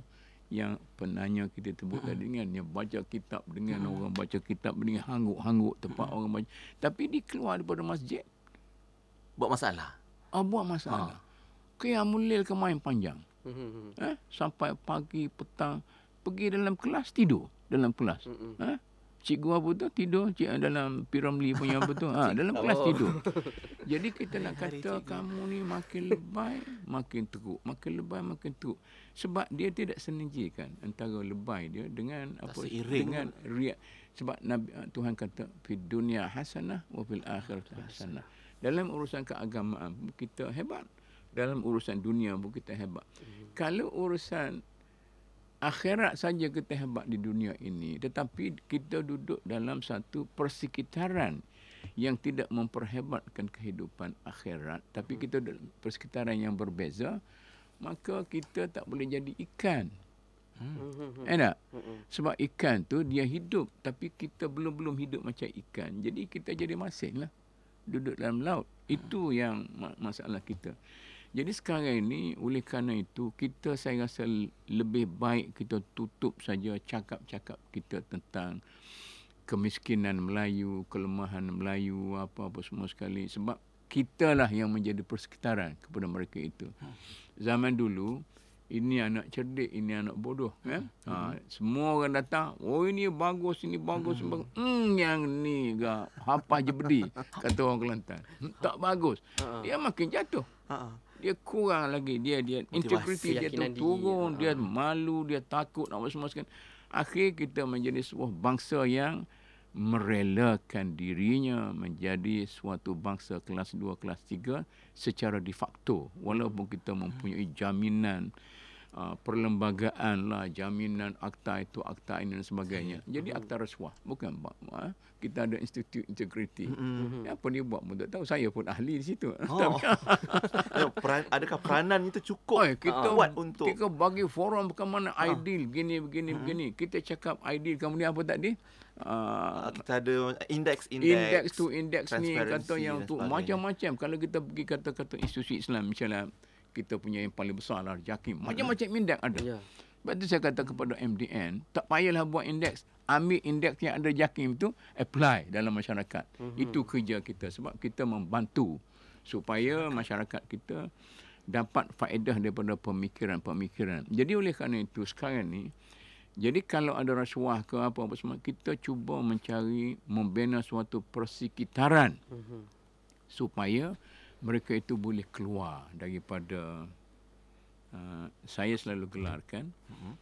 yang penanya kita sebut hmm. tadi kan yang baca kitab dengan hmm. orang baca kitab dengan hanguk-hanguk tempat hmm. orang baca tapi dia keluar daripada masjid buat masalah ah buat masalah ha. kiamulil ke main panjang eh sampai pagi petang pergi dalam kelas tidur dalam kelas eh Cikgu apa tu tidur cik, dalam piramli punya apa tu. Ha, dalam kelas tidur. Jadi kita nak kata kamu ni makin lebay, makin teruk. Makin lebay, makin teruk. Sebab dia tidak senenjikan antara lebay dia dengan apa dengan riak. Sebab Nabi, eh, Tuhan kata, Fi dunia hasanah wa fil akhirat hasanah. Dalam urusan keagamaan, kita hebat. Dalam urusan dunia pun kita hebat. Hmm. Kalau urusan akhirat saja kita hebat di dunia ini tetapi kita duduk dalam satu persekitaran yang tidak memperhebatkan kehidupan akhirat tapi kita dalam persekitaran yang berbeza maka kita tak boleh jadi ikan Hmm. Enak. Eh, hmm. Sebab ikan tu dia hidup tapi kita belum-belum hidup macam ikan. Jadi kita jadi masin lah. Duduk dalam laut. Itu yang masalah kita. Jadi sekarang ini oleh kerana itu kita saya rasa lebih baik kita tutup saja cakap-cakap kita tentang kemiskinan Melayu, kelemahan Melayu apa-apa semua sekali sebab kitalah yang menjadi persekitaran kepada mereka itu. Ha. Zaman dulu ini anak cerdik, ini anak bodoh. Ya? Ha, semua orang datang, oh ini bagus, ini bagus. Hmm. bagus. Mm, yang ni ke, hapah je kata orang Kelantan. Hmm, tak bagus. Ha. Dia makin jatuh. Ha dia kurang lagi dia dia integriti dia tu turun diri. dia ah. malu dia takut nak bersemaskan akhir kita menjadi sebuah bangsa yang merelakan dirinya menjadi suatu bangsa kelas dua kelas tiga secara de facto walaupun kita mempunyai jaminan uh, perlembagaan lah jaminan akta itu akta ini dan sebagainya hmm. jadi akta rasuah bukan bak, uh, ah, kita ada institut integriti hmm. apa dia buat pun tak tahu saya pun ahli di situ oh. Peran, adakah peranan itu cukup Oi, kita uh, buat untuk kita bagi forum ke mana uh. ideal begini begini hmm. begini kita cakap ideal kemudian apa tadi Uh, kita ada indeks indeks tu indeks ni kata yang tu macam-macam kalau kita pergi kata-kata institusi Islam misalnya kita punya yang paling besar adalah JAKIM. Hmm. Macam-macam hmm. indeks ada. Ya. Sebab itu saya kata kepada MDN, tak payahlah buat indeks. Ambil indeks yang ada JAKIM itu, apply dalam masyarakat. Hmm. Itu kerja kita sebab kita membantu supaya masyarakat kita dapat faedah daripada pemikiran-pemikiran. Jadi oleh kerana itu sekarang ni, jadi kalau ada rasuah ke apa-apa semua, kita cuba mencari membina suatu persekitaran. Hmm. Supaya mereka itu boleh keluar daripada uh, saya selalu gelarkan mm-hmm.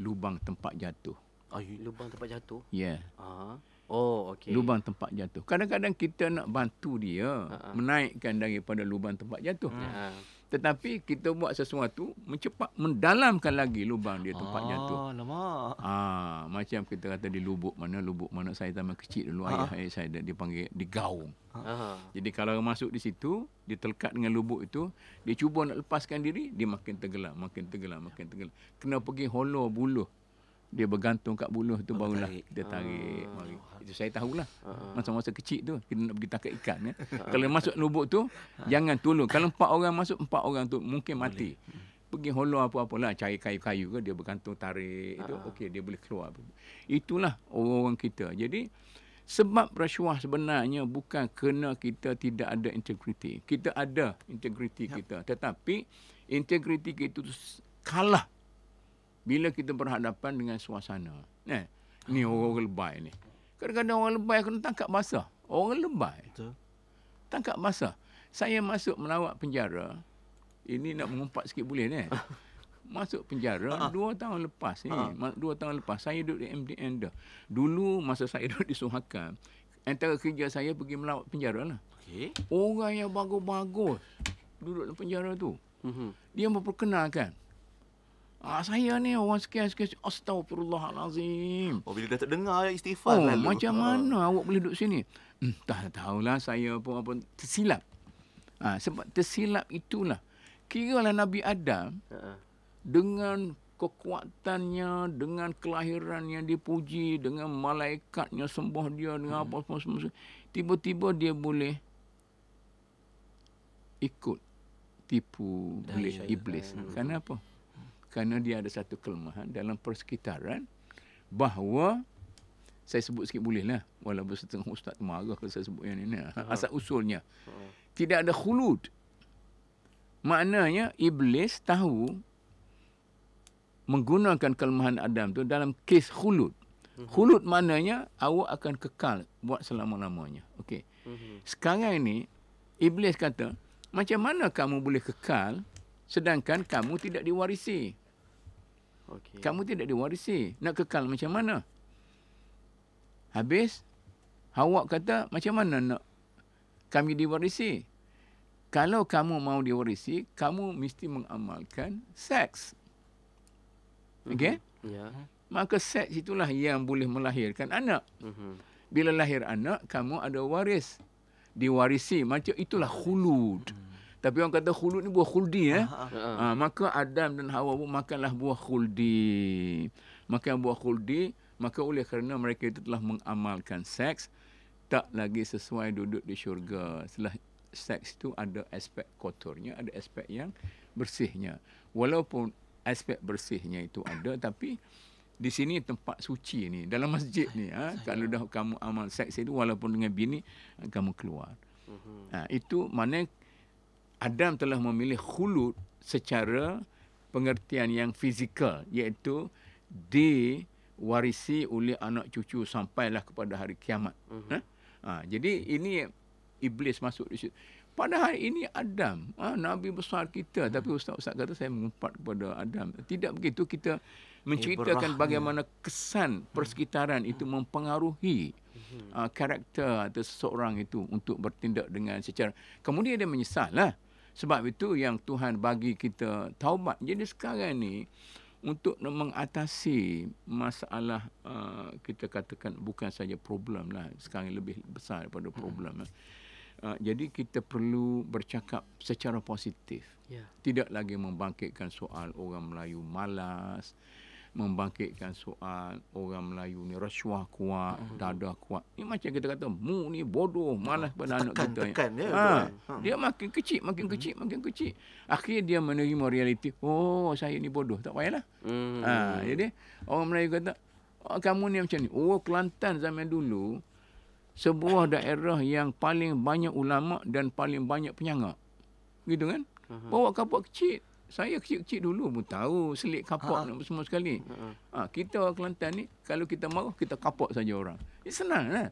lubang tempat jatuh. Oh, lubang tempat jatuh? Ya. Yeah. uh Oh, okey. Lubang tempat jatuh. Kadang-kadang kita nak bantu dia uh-huh. menaikkan daripada lubang tempat jatuh. Uh-huh. Tetapi kita buat sesuatu mencepat mendalamkan lagi lubang dia tempatnya ah, tu. Ah, lama. Ah, macam kita kata di lubuk mana lubuk mana saya tambah kecil dulu ah. ayah, ayah saya dipanggil digaung. Ah. ah. Jadi kalau masuk di situ, ditelkat dengan lubuk itu, dia cuba nak lepaskan diri, dia makin tenggelam, makin tenggelam, makin tenggelam. Kena pergi hollow buluh dia bergantung kat buluh tu oh, barulah dia tarik. Ah. Itu saya tahu lah ah. Masa-masa kecil tu kita nak pergi tangkap ikan ya. Ah. Kalau masuk lubuk tu jangan tolong. Kalau empat orang masuk empat orang tu mungkin mati. Pergi holo apa-apalah cari kayu-kayu ke dia bergantung tarik itu okey dia boleh keluar. Itulah orang-orang kita. Jadi sebab rasuah sebenarnya bukan kena kita tidak ada integriti. Kita ada integriti ya. kita tetapi integriti kita tu kalah bila kita berhadapan dengan suasana. Eh, ni ah. orang lebay ni. Kadang-kadang orang lebay kena tangkap masa. Orang lebay. Betul. Tangkap masa. Saya masuk melawat penjara. Ini nak mengumpat sikit boleh ni. Eh? Masuk penjara uh dua tahun lepas ni. uh Dua tahun lepas. Saya duduk di MDN dah. Dulu masa saya duduk di Suhakam. Antara kerja saya pergi melawat penjara lah. Okay. Orang yang bagus-bagus duduk di penjara tu. Uh-huh. Dia memperkenalkan. Ah saya ni orang sekian sekian astagfirullahalazim. Oh bila dia tak dengar istighfar oh, lalu. Macam ah. mana ha. awak boleh duduk sini? Hmm, tak tahulah saya pun apa tersilap. Ah ha, sebab tersilap itulah. Kiralah Nabi Adam dengan kekuatannya, dengan kelahiran yang dipuji, dengan malaikatnya sembah dia dengan hmm. apa semua semua. tiba-tiba dia boleh ikut tipu boleh iblis. Hmm. Kenapa? Hmm kerana dia ada satu kelemahan dalam persekitaran bahawa saya sebut sikit bolehlah walaupun setengah ustaz tu marah kalau saya sebut yang ini lah. ha. asal usulnya ha. tidak ada khulud maknanya iblis tahu menggunakan kelemahan Adam tu dalam kes khulud uh-huh. khulud maknanya awak akan kekal buat selama-lamanya okey mhm. sekarang ini iblis kata macam mana kamu boleh kekal Sedangkan kamu tidak diwarisi. Okay. Kamu tidak diwarisi. Nak kekal macam mana? Habis, Hawa kata, macam mana nak kami diwarisi? Kalau kamu mau diwarisi, kamu mesti mengamalkan seks. Mhm. Okey? Yeah. Maka seks itulah yang boleh melahirkan anak. Mm-hmm. Bila lahir anak, kamu ada waris. Diwarisi. Macam itulah khulud. Mm-hmm. Tapi orang kata khulud ni buah khuldi eh. Ha, ha. Ha, ha, maka Adam dan Hawa pun makanlah buah khuldi. Makan buah khuldi, maka oleh kerana mereka itu telah mengamalkan seks, tak lagi sesuai duduk di syurga. Setelah seks itu ada aspek kotornya, ada aspek yang bersihnya. Walaupun aspek bersihnya itu ada, tapi di sini tempat suci ni, dalam masjid ni. Ha, kalau dah kamu amal seks itu, walaupun dengan bini, kamu keluar. Mhm. Ha, itu mana Adam telah memilih khulud secara pengertian yang fizikal iaitu diwarisi oleh anak cucu sampailah kepada hari kiamat. Uh-huh. Ha? ha jadi ini iblis masuk di situ. Padahal ini Adam, ha, nabi besar kita uh tapi ustaz-ustaz kata saya mengumpat kepada Adam. Tidak begitu kita menceritakan ya. bagaimana kesan mhm. persekitaran uh itu mempengaruhi uh-huh. karakter atau seseorang itu untuk bertindak dengan secara kemudian dia menyesal lah. Sebab itu yang Tuhan bagi kita taubat. Jadi sekarang ni untuk mengatasi masalah uh, kita katakan bukan saja problem lah. Sekarang lebih besar daripada hmm. problem lah. Uh, jadi kita perlu bercakap secara positif. Yeah. Tidak lagi membangkitkan soal orang Melayu malas membangkitkan soal orang Melayu ni rasuah kuat, hmm. dadah kuat. Ni macam kita kata mu ni bodoh, malas pada anak kita. Tekan, ya. Ha. Ha. Dia makin kecil, makin hmm. kecil, makin kecil. Akhirnya dia menerima realiti. Oh, saya ni bodoh, tak payahlah. Hmm. Ha, jadi orang Melayu kata oh, kamu ni macam ni. Oh, Kelantan zaman dulu sebuah daerah yang paling banyak ulama dan paling banyak penyangak. Gitu kan? Hmm. Bawa kapal kecil saya kecil-kecil dulu pun tahu selit kapok ha. semua sekali. Ha. ha. kita orang Kelantan ni kalau kita marah kita kapok saja orang. Ya senang lah.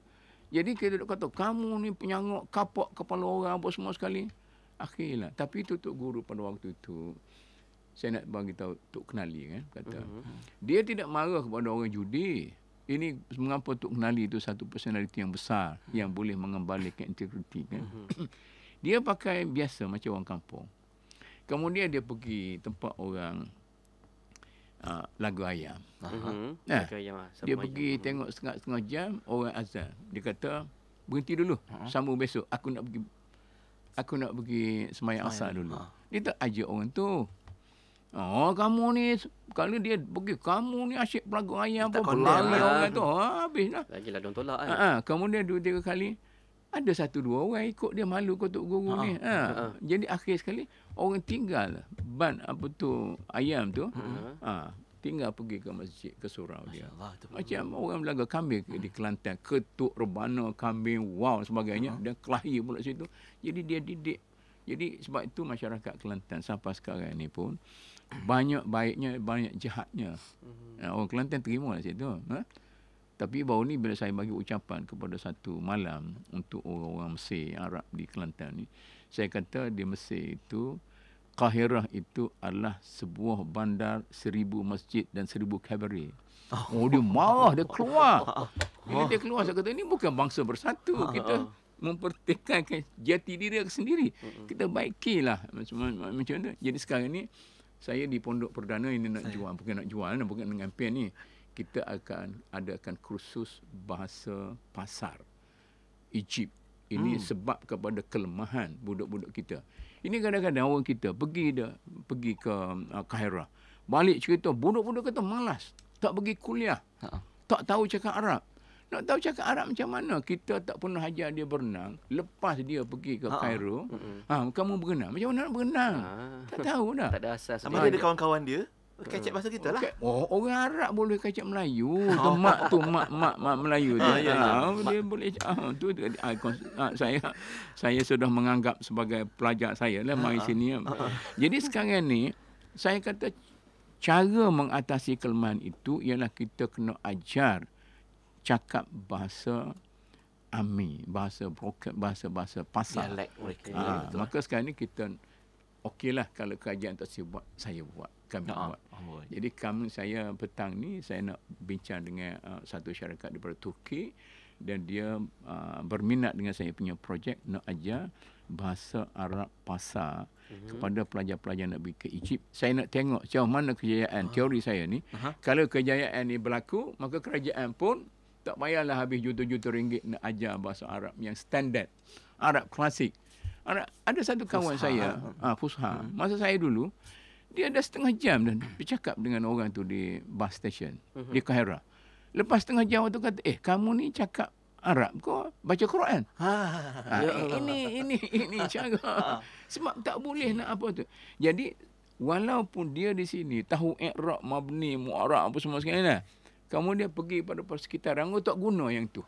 Jadi kita duduk kata kamu ni penyangok kapok kepala orang apa semua sekali. Akhirlah. Tapi itu Tok Guru pada waktu itu saya nak bagi tahu Tok Kenali kan kata. Uh-huh. Dia tidak marah kepada orang judi. Ini mengapa Tok Kenali itu satu personaliti yang besar yang boleh mengembalikan integriti kan. Uh-huh. dia pakai biasa macam orang kampung. Kemudian dia pergi tempat orang uh, lagu ayam. Uh-huh. Nah, ayam lah, dia pergi uh tengok setengah-setengah jam orang azan. Dia kata, berhenti dulu. Uh-huh. Sambung besok. Aku nak pergi aku nak pergi semayang asal dulu. Uh-huh. Dia tak ajak orang tu. Oh, kamu ni. Kalau dia pergi, kamu ni asyik pelagu ayam. Tak pun, kondil lah. Orang tu. Ha, habis lah. Lagilah dia tolak. Uh-huh. Kemudian dua-tiga kali ada satu dua orang ikut dia malu kau tok guru ha, ni. Ha, ha. Ha, ha. Jadi akhir sekali orang tinggal ban apa tu ayam tu. Ha. ha. Tinggal pergi ke masjid ke surau dia. Allah, Macam Allah. orang belaga kambing ha. di hmm. Kelantan ketuk rebana kambing wow sebagainya ha. dan kelahi pula situ. Jadi dia didik. Jadi sebab itu masyarakat Kelantan sampai sekarang ni pun banyak baiknya banyak jahatnya. Hmm. Ha. Orang Kelantan terima lah situ. Ha. Tapi baru ni bila saya bagi ucapan kepada satu malam untuk orang-orang Mesir Arab di Kelantan ni, saya kata di Mesir itu, Kahirah itu adalah sebuah bandar seribu masjid dan seribu kabari. Oh, oh, dia marah, dia keluar. Bila ah, ah. dia keluar, saya kata, ini bukan bangsa bersatu. Ah, Kita mempertekankan jati diri sendiri. Kita baikilah. Macam, macam tu. Jadi sekarang ni, saya di pondok perdana ini nak jual. Bukan nak jual, bukan dengan pen ni kita akan adakan kursus bahasa pasar Egypt. Ini hmm. sebab kepada kelemahan budak-budak kita. Ini kadang-kadang orang kita pergi dia pergi ke Kaira. Uh, Balik cerita budak-budak kata malas, tak pergi kuliah. Ha. Tak tahu cakap Arab. Nak tahu cakap Arab macam mana? Kita tak pernah ajar dia berenang. Lepas dia pergi ke Kaira, ha. ha, kamu berenang. Macam mana nak berenang? Ha. Tak tahu dah. Tak ada asas. Apa ada kawan-kawan dia? kecek bahasa hmm. kita lah. Oh, orang Arab boleh kecek Melayu. Tu mak tu mak mak mak Melayu tu. Ha, ah, ya, ya. ah, dia boleh Ah, tu ah, saya saya sudah menganggap sebagai pelajar saya lah mari sini. Jadi sekarang ni saya kata cara mengatasi kelemahan itu ialah kita kena ajar cakap bahasa ami, bahasa broken, bahasa-bahasa pasar. Dialek mereka. Ha, maka sekarang ni kita okeylah kalau kerajaan tak siap buat, saya buat. Kami nah, buat. Allah. Jadi kami saya petang ni saya nak bincang dengan uh, satu syarikat daripada Turki dan dia uh, berminat dengan saya punya projek nak ajar bahasa Arab pasar uh-huh. kepada pelajar-pelajar nak pergi ke Egypt. Saya nak tengok macam mana kejayaan uh-huh. teori saya ni. Uh-huh. Kalau kejayaan ni berlaku, maka kerajaan pun tak payahlah habis juta-juta ringgit nak ajar bahasa Arab yang standard. Arab klasik ada satu kawan Fusha. saya, ah ha, Fusha. Hmm. Masa saya dulu, dia ada setengah jam dan bercakap dengan orang tu di bus station hmm. di Kahira. Lepas setengah jam tu kata, "Eh, kamu ni cakap Arab kau baca Quran." Ha. ha, ha, ha. Ah, ya Ini ini ini cakap Ha. Sebab tak boleh nak apa tu. Jadi walaupun dia di sini tahu i'rab mabni mu'arab apa semua sekali lah. Kamu dia pergi pada persekitaran kau tak guna yang tu.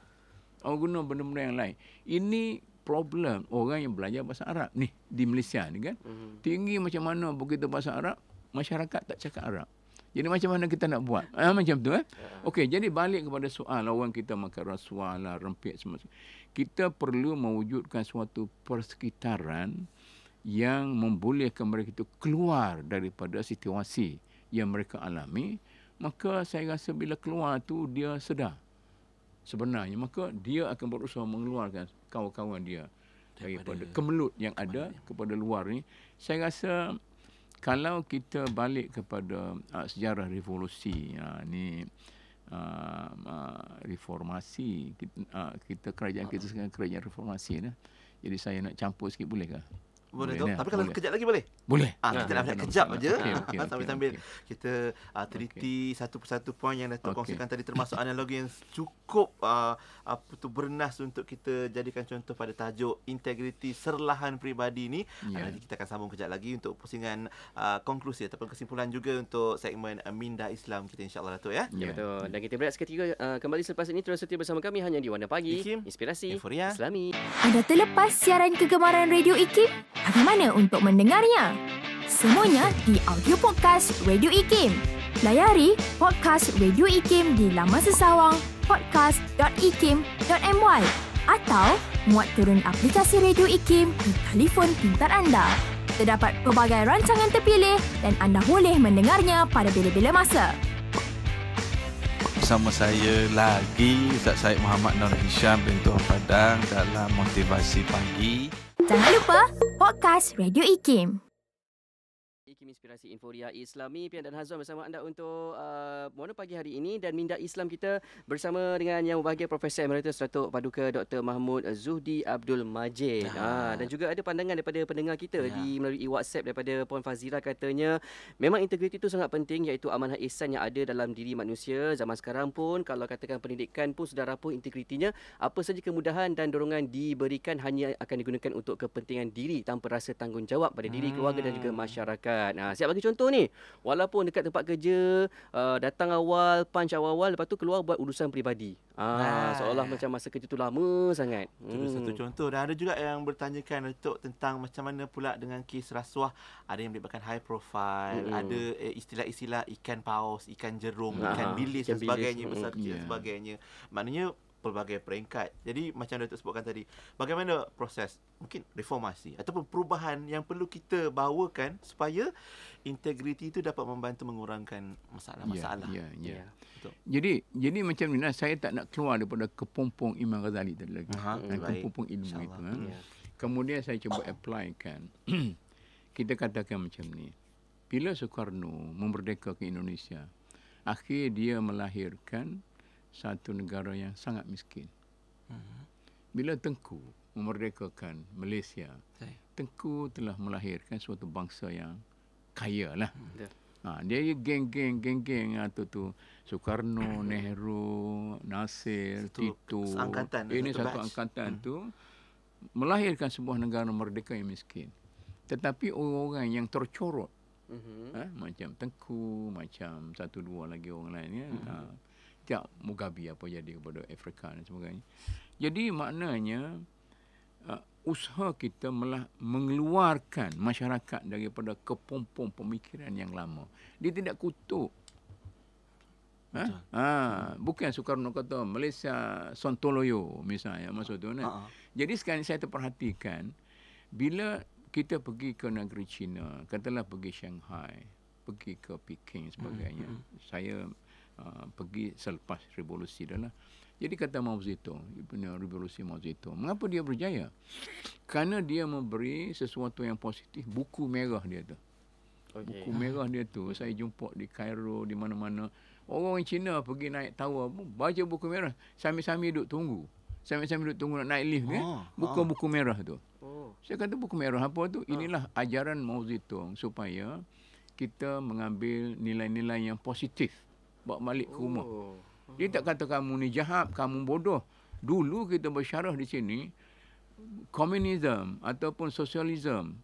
Kau guna benda-benda yang lain. Ini problem orang yang belajar bahasa Arab ni di Malaysia ni kan. Mm-hmm. Tinggi macam mana begitu bahasa Arab, masyarakat tak cakap Arab. Jadi macam mana kita nak buat? Ha, macam tu eh. Ya. Okey, jadi balik kepada soal orang kita makan rasuah lah, rempit semua. Kita perlu mewujudkan suatu persekitaran yang membolehkan mereka itu keluar daripada situasi yang mereka alami. Maka saya rasa bila keluar tu dia sedar sebenarnya maka dia akan berusaha mengeluarkan kawan-kawan dia daripada kemelut yang ada kepada luar ni saya rasa kalau kita balik kepada uh, sejarah revolusi uh, ni uh, reformasi kita, uh, kita kerajaan kita sekarang kerajaan reformasi nah jadi saya nak campur sikit boleh ke boleh tu. Tapi kalau boleh. kejap lagi boleh? Boleh. Ah, kita nak ah, kejap aja. tapi okay, sambil kita uh, teliti satu persatu poin yang Dato' okay. kongsikan tadi termasuk analogi yang cukup ah, apa tu bernas untuk kita jadikan contoh pada tajuk integriti serlahan peribadi ni. Yeah. Ya. Nanti kita akan sambung kejap lagi untuk pusingan ah, konklusi ataupun kesimpulan juga untuk segmen uh, Minda Islam kita insyaAllah Dato' ya. Yeah. Ya betul. Dan kita berat seketika uh, kembali selepas ini terus setia bersama kami hanya di Warna Pagi. Ikim. Inspirasi. Euphoria. Islami. Anda terlepas siaran kegemaran Radio Ikim? Bagaimana untuk mendengarnya? Semuanya di audio podcast Radio IKIM. Layari podcast Radio IKIM di laman sesawang podcast.ikim.my atau muat turun aplikasi Radio IKIM di telefon pintar anda. Terdapat pelbagai rancangan terpilih dan anda boleh mendengarnya pada bila-bila masa. Bersama saya lagi Ustaz Syed Muhammad Nur Hisham bin Padang dalam Motivasi Pagi. Jangan lupa podcast Radio IKIM inspirasi Inforia Islami Pian dan Hazwan bersama anda untuk uh, mana pagi hari ini dan minda Islam kita bersama dengan yang berbahagia Profesor Emeritus Datuk Paduka Dr Mahmud Zuhdi Abdul Majid. Ha. ha dan juga ada pandangan daripada pendengar kita ya. di melalui WhatsApp daripada Puan Fazira katanya memang integriti itu sangat penting iaitu amanah ihsan yang ada dalam diri manusia zaman sekarang pun kalau katakan pendidikan pun sudah rapuh integritinya apa saja kemudahan dan dorongan diberikan hanya akan digunakan untuk kepentingan diri tanpa rasa tanggungjawab pada diri hmm. keluarga dan juga hmm. masyarakat. Nah, siap bagi contoh ni. Walaupun dekat tempat kerja, uh, datang awal, punch awal-awal, lepas tu keluar buat urusan peribadi. Ah, ha. seolah macam masa kerja tu lama sangat. Itu satu hmm. contoh. Dan ada juga yang bertanyakan untuk tentang macam mana pula dengan kes rasuah. Ada yang melibatkan high profile, hmm. ada eh, istilah-istilah ikan paus, ikan jerung, hmm. ikan bilis ikan dan sebagainya, hmm. besar kecil yeah. sebagainya. Maknanya pelbagai peringkat. Jadi macam Datuk sebutkan tadi, bagaimana proses mungkin reformasi ataupun perubahan yang perlu kita bawakan supaya integriti itu dapat membantu mengurangkan masalah-masalah. Ya, ya, ya. ya. Jadi jadi macam ni saya tak nak keluar daripada kepompong Imam Ghazali tadi lagi. Ha, kepompong ilmu InsyaAllah. itu. Eh. Ha. Ya. Kemudian saya cuba applykan. kita katakan macam ni. Bila Soekarno memerdekakan Indonesia, akhir dia melahirkan satu negara yang sangat miskin. Mhm. Bila Tengku memerdekakan Malaysia, Tengku telah melahirkan suatu bangsa yang kaya lah. Hmm. Ha, dia geng-geng, geng-geng atau ha, tu Soekarno, Nehru, Nasir, satu Tito. Angkatan, eh, ini satu, angkatan hmm. tu melahirkan sebuah negara merdeka yang miskin. Tetapi orang-orang yang tercorot, mm-hmm. ha, macam Tengku, macam satu dua lagi orang lainnya. Mm-hmm. Ha, setiap Mugabe apa jadi kepada Afrika dan sebagainya. Jadi maknanya uh, usaha kita malah mengeluarkan masyarakat daripada kepompong pemikiran yang lama. Dia tidak kutuk. Ha? ha? bukan Soekarno kata Malaysia Sontoloyo misalnya maksud tu kan. Jadi sekarang saya terperhatikan bila kita pergi ke negeri China, katalah pergi Shanghai, pergi ke Peking sebagainya. Mm-hmm. Saya Uh, pergi selepas revolusi dah lah. Jadi kata Mao Zedong, punya revolusi Mao Zedong. Mengapa dia berjaya? Karena dia memberi sesuatu yang positif, buku merah dia tu. Okay. Buku merah dia tu, saya jumpa di Cairo, di mana-mana. Orang Cina pergi naik tower pun baca buku merah. Sambil-sambil duduk tunggu. Sambil-sambil duduk tunggu nak naik lift ni, oh, ah, buku ah. buku merah tu. Oh. Saya kata buku merah apa tu? Ah. Inilah ajaran Mao Zedong supaya kita mengambil nilai-nilai yang positif. Hmm bawa balik ke rumah. Oh. Dia tak kata kamu ni jahat, kamu bodoh. Dulu kita bersyarah di sini, komunism ataupun sosialism,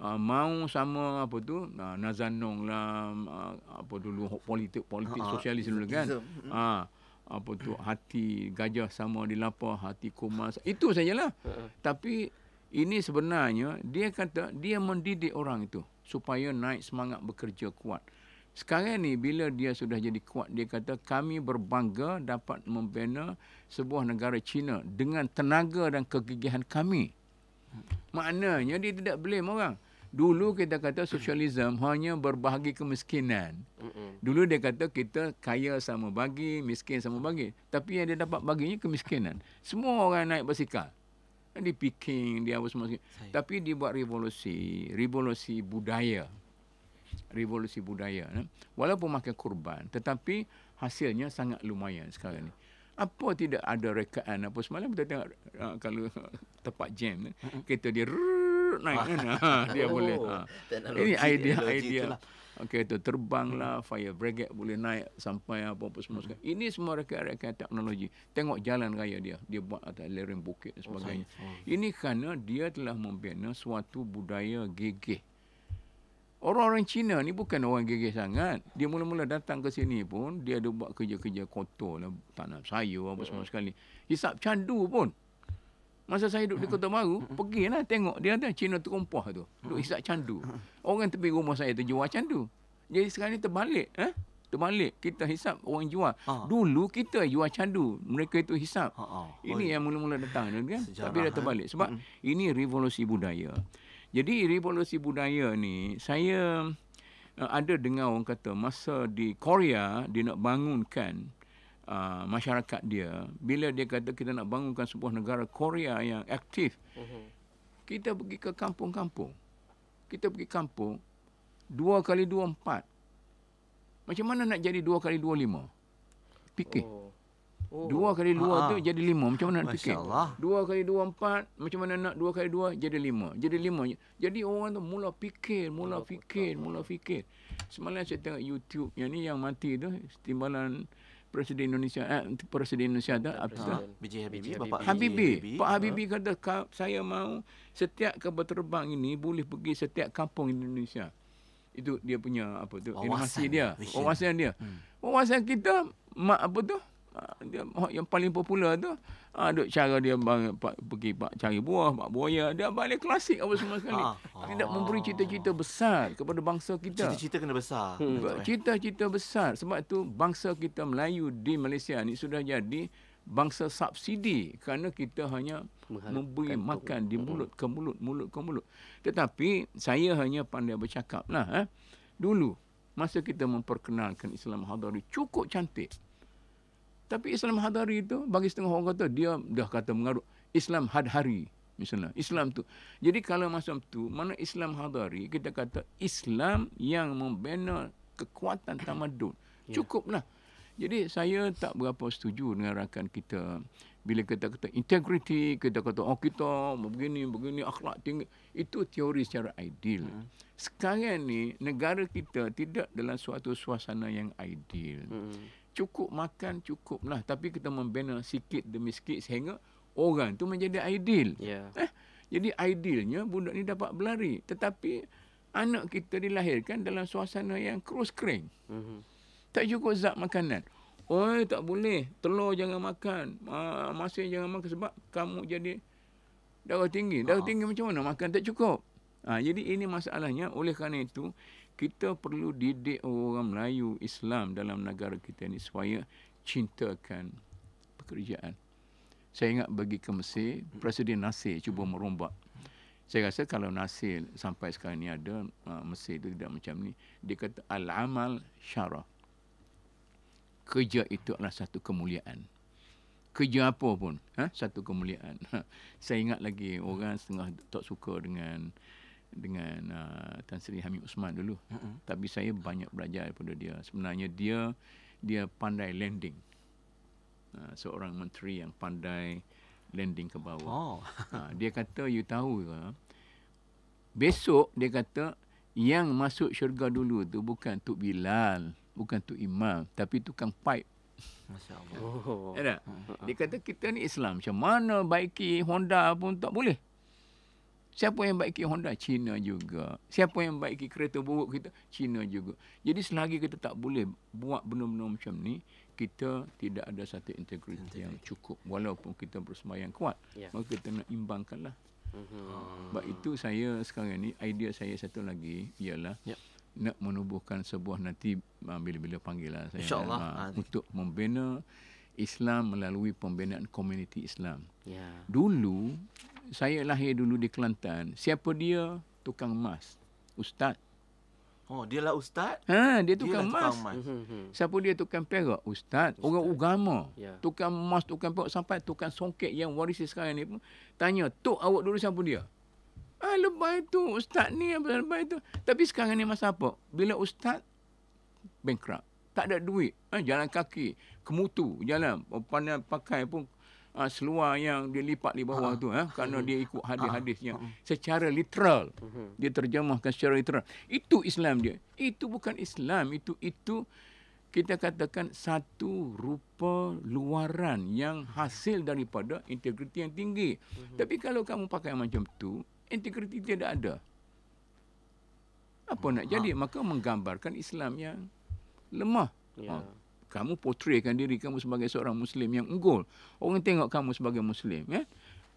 uh, mau sama apa tu, uh, ah, Nazanong lah, uh, apa dulu, politik, politik uh, sosialis dulu kan. Uh, apa tu, hati gajah sama di lapar, hati kumas, itu sajalah. Uh. Tapi ini sebenarnya, dia kata dia mendidik orang itu supaya naik semangat bekerja kuat. Sekarang ni bila dia sudah jadi kuat dia kata kami berbangga dapat membina sebuah negara China dengan tenaga dan kegigihan kami. Maknanya dia tidak blame orang. Dulu kita kata sosialism hanya berbahagi kemiskinan. Dulu dia kata kita kaya sama bagi, miskin sama bagi. Tapi yang dia dapat baginya kemiskinan. Semua orang naik basikal. Dia Peking, dia apa semua. Tapi dia buat revolusi, revolusi budaya revolusi budaya. Eh. Walaupun makan kurban, tetapi hasilnya sangat lumayan sekarang ni. Apa tidak ada rekaan apa semalam kita tengok ah, kalau tempat jam kita eh, kereta dia naik kan, ah, dia oh, boleh. Ha. Ini idea-idea. Okey tu terbanglah, hmm. fire brigade boleh naik sampai apa-apa semua. Hmm. Ini semua rekaan-rekaan teknologi. Tengok jalan raya dia, dia buat atas lereng bukit dan oh, sebagainya. Oh, oh. Ini kerana dia telah membina suatu budaya gigih. Orang-orang Cina ni bukan orang gigih sangat. Dia mula-mula datang ke sini pun, dia ada buat kerja-kerja kotor lah. Tanam sayur apa semua sekali. Hisap candu pun. Masa saya duduk di Kota Baru, pergi lah tengok. Dia ada Cina terkumpah tu. Duduk hisap candu. Orang tepi rumah saya tu jual candu. Jadi sekarang ni terbalik. Eh? Terbalik. Kita hisap orang jual. Ha. Dulu kita jual candu. Mereka itu hisap. Ha, ha. Ini yang mula-mula datang. Kan? Tapi dah eh? terbalik. Sebab ini revolusi budaya. Jadi revolusi budaya ni saya uh, ada dengar orang kata masa di Korea dia nak bangunkan uh, masyarakat dia bila dia kata kita nak bangunkan sebuah negara Korea yang aktif. Uh-huh. Kita pergi ke kampung-kampung. Kita pergi kampung dua kali dua empat. Macam mana nak jadi dua kali dua lima? Fikir. Oh. Oh. Dua kali dua Ha-ha. tu jadi lima. Macam mana nak fikir? Allah. Dua kali dua empat. Macam mana nak dua kali dua jadi lima. Jadi lima. Jadi orang tu mula fikir, mula fikir, mula fikir. Semalam saya tengok YouTube yang ni yang mati tu. Timbalan Presiden Indonesia. Eh, Presiden Indonesia tu. Apa tu? BJ Habibie. Pak Habibie. Pak Habibie kata saya mau setiap kapal terbang ini boleh pergi setiap kampung Indonesia. Itu dia punya apa tu. Wawasan. Inovasi dia. Wawasan dia. Hmm. Wawasan kita. Mak apa tu? Ah, dia yang paling popular tu ha, duk cara dia bang, pergi pak, cari buah pak buaya dia balik klasik apa semua sekali ah, dia nak memberi cita-cita besar kepada bangsa kita cerita cerita kena besar cerita cerita cita besar sebab tu bangsa kita Melayu di Malaysia ni sudah jadi bangsa subsidi kerana kita hanya memberi makan di hmm. mulut ke mulut mulut ke mulut tetapi saya hanya pandai bercakap lah eh. dulu masa kita memperkenalkan Islam Hadari cukup cantik tapi Islam hadhari itu bagi setengah orang kata dia dah kata mengaruh Islam hadhari misalnya Islam tu. Jadi kalau macam tu mana Islam hadhari kita kata Islam yang membina kekuatan tamadun. Ya. Cukuplah. Jadi saya tak berapa setuju dengan rakan kita bila kita kata integriti, kita kata oh kita begini begini akhlak tinggi itu teori secara ideal. Hmm. Sekarang ni negara kita tidak dalam suatu suasana yang ideal. Hmm cukup makan cukup lah tapi kita membina sikit demi sikit sehingga orang tu menjadi ideal yeah. eh? jadi idealnya budak ni dapat berlari tetapi anak kita dilahirkan dalam suasana yang cross crank mm-hmm. tak cukup zat makanan Oh tak boleh telur jangan makan ah, masin jangan makan sebab kamu jadi darah tinggi darah uh-huh. tinggi macam mana makan tak cukup Ha, jadi ini masalahnya oleh kerana itu kita perlu didik orang Melayu Islam dalam negara kita ini supaya cintakan pekerjaan. Saya ingat bagi ke Mesir, Presiden Nasir cuba hmm. merombak. Saya rasa kalau Nasir sampai sekarang ni ada, ha, Mesir itu tidak macam ni. Dia kata, Al-amal syarah. Kerja itu adalah satu kemuliaan. Kerja apa pun, ha? satu kemuliaan. Saya ingat lagi orang setengah tak suka dengan dengan uh, Tan Sri Hamid Usman dulu. Uh-uh. Tapi saya banyak belajar daripada dia. Sebenarnya dia dia pandai landing. Uh, seorang menteri yang pandai landing ke bawah. Oh. uh, dia kata you tahu ke? Besok dia kata yang masuk syurga dulu tu bukan Tok Bilal, bukan Tok Imam, tapi tukang pipe. Masya-Allah. Oh. Ya, dia kata kita ni Islam, macam mana baiki Honda pun tak boleh. Siapa yang baiki Honda? Cina juga. Siapa yang baiki kereta buruk kita? Cina juga. Jadi selagi kita tak boleh buat benda-benda macam ni, kita tidak ada satu integriti Integrity. yang cukup. Walaupun kita bersemayang kuat, yeah. maka kita nak imbangkan lah. Mm-hmm. Ha, sebab itu saya sekarang ni, idea saya satu lagi ialah yep. Ya. nak menubuhkan sebuah nanti ha, bila-bila panggil lah saya. InsyaAllah. Ha, ha untuk membina Islam melalui pembinaan komuniti Islam. Yeah. Dulu, saya lahir dulu di Kelantan. Siapa dia? Tukang emas. Ustaz. Oh, dia lah ustaz? Ha, dia tukang lah emas. Hmm, hmm, hmm. Siapa dia tukang perak? Ustaz. ustaz. Orang agama. Ya. Tukang emas, tukang perak sampai tukang songket yang waris sekarang ni pun tanya, "Tok awak dulu siapa dia?" Ah, lebay tu ustaz ni apa lebay tu. Tapi sekarang ni masa apa? Bila ustaz bankrupt. Tak ada duit. Ha, jalan kaki, kemutu jalan, pandai pakai pun uh, seluar yang dilipat di bawah ha. tu eh kerana hmm. dia ikut ah. hadis-hadisnya ha. secara literal hmm. dia terjemahkan secara literal itu Islam dia itu bukan Islam itu itu kita katakan satu rupa luaran yang hasil daripada integriti yang tinggi tapi kalau kamu pakai macam tu integriti tidak ada apa nak jadi maka menggambarkan Islam yang lemah ya. ha kamu portraykan diri kamu sebagai seorang muslim yang unggul. Orang tengok kamu sebagai muslim, ya.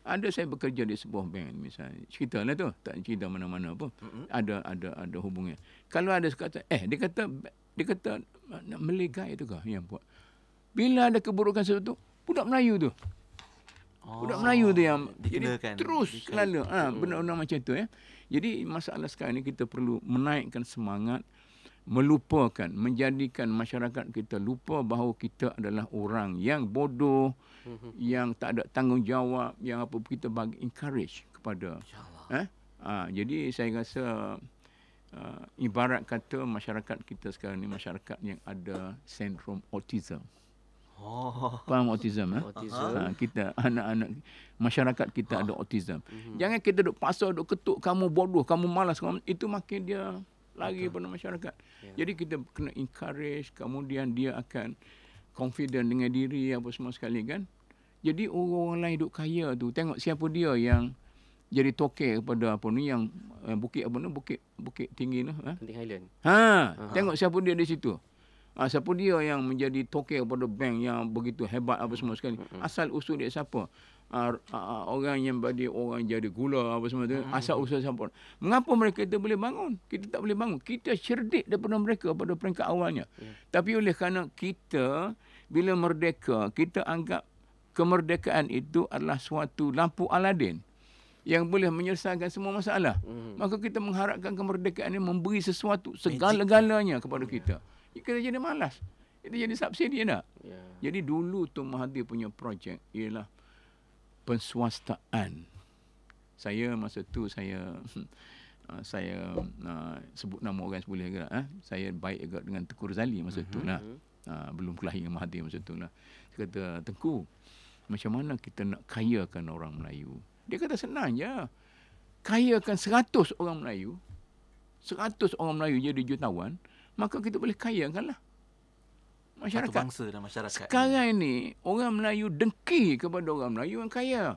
Ada saya bekerja di sebuah bank misalnya. Ceritalah tu, tak cerita mana-mana pun. Mm-hmm. Ada ada ada hubungnya. Kalau ada kata eh dia kata dia kata nak melegai tu kah yang buat. Bila ada keburukan sesuatu, budak Melayu tu. Oh, budak Melayu tu yang jadi Terus dikenakan. selalu. Ha, ah, benda-benda macam tu ya. Jadi masalah sekarang ni kita perlu menaikkan semangat melupakan, menjadikan masyarakat kita lupa bahawa kita adalah orang yang bodoh, mm-hmm. yang tak ada tanggungjawab, yang apa kita bagi encourage kepada. Eh? Ha, jadi saya rasa uh, ibarat kata masyarakat kita sekarang ni masyarakat yang ada sindrom autism. Oh. Faham autism, eh? autism. Ha, Kita anak-anak Masyarakat kita ha. ada autism mm-hmm. Jangan kita duk pasal Duk ketuk Kamu bodoh Kamu malas kamu, Itu makin dia lagi Betul. pada masyarakat. Yeah. Jadi kita kena encourage kemudian dia akan confident dengan diri apa semua sekali kan. Jadi orang-orang lain hidup kaya tu tengok siapa dia yang jadi toke kepada apa ni yang eh, bukit apa ni bukit bukit tinggi tu. ha? Tinggi Highland. Ha, uh tengok siapa dia di situ. Ha, siapa dia yang menjadi toke kepada bank yang begitu hebat apa semua sekali. Asal usul dia siapa? Ah, ah, orang yang badi orang jadi gula apa semua tu hmm. Ah. asal usul sampun mengapa mereka tu boleh bangun kita tak boleh bangun kita cerdik daripada mereka pada peringkat awalnya hmm. tapi oleh kerana kita bila merdeka kita anggap kemerdekaan itu adalah suatu lampu aladin yang boleh menyelesaikan semua masalah hmm. maka kita mengharapkan kemerdekaan ini memberi sesuatu segala-galanya kepada hmm. kita kita jadi malas itu jadi subsidi nak. Yeah. Jadi dulu tu Mahathir punya projek ialah penswastaan. Saya masa tu saya uh, saya uh, sebut nama orang boleh ke eh? Saya baik agak dengan Tengku Zali masa tu lah. Mhm. Uh, belum kelahi dengan Mahathir masa tu lah. dia kata Tengku macam mana kita nak kayakan orang Melayu? Dia kata senang je. Kayakan seratus orang Melayu. seratus orang Melayu jadi jutawan, maka kita boleh lah masyarakat. Satu bangsa dan masyarakat. Sekarang ini. ini orang Melayu dengki kepada orang Melayu yang kaya.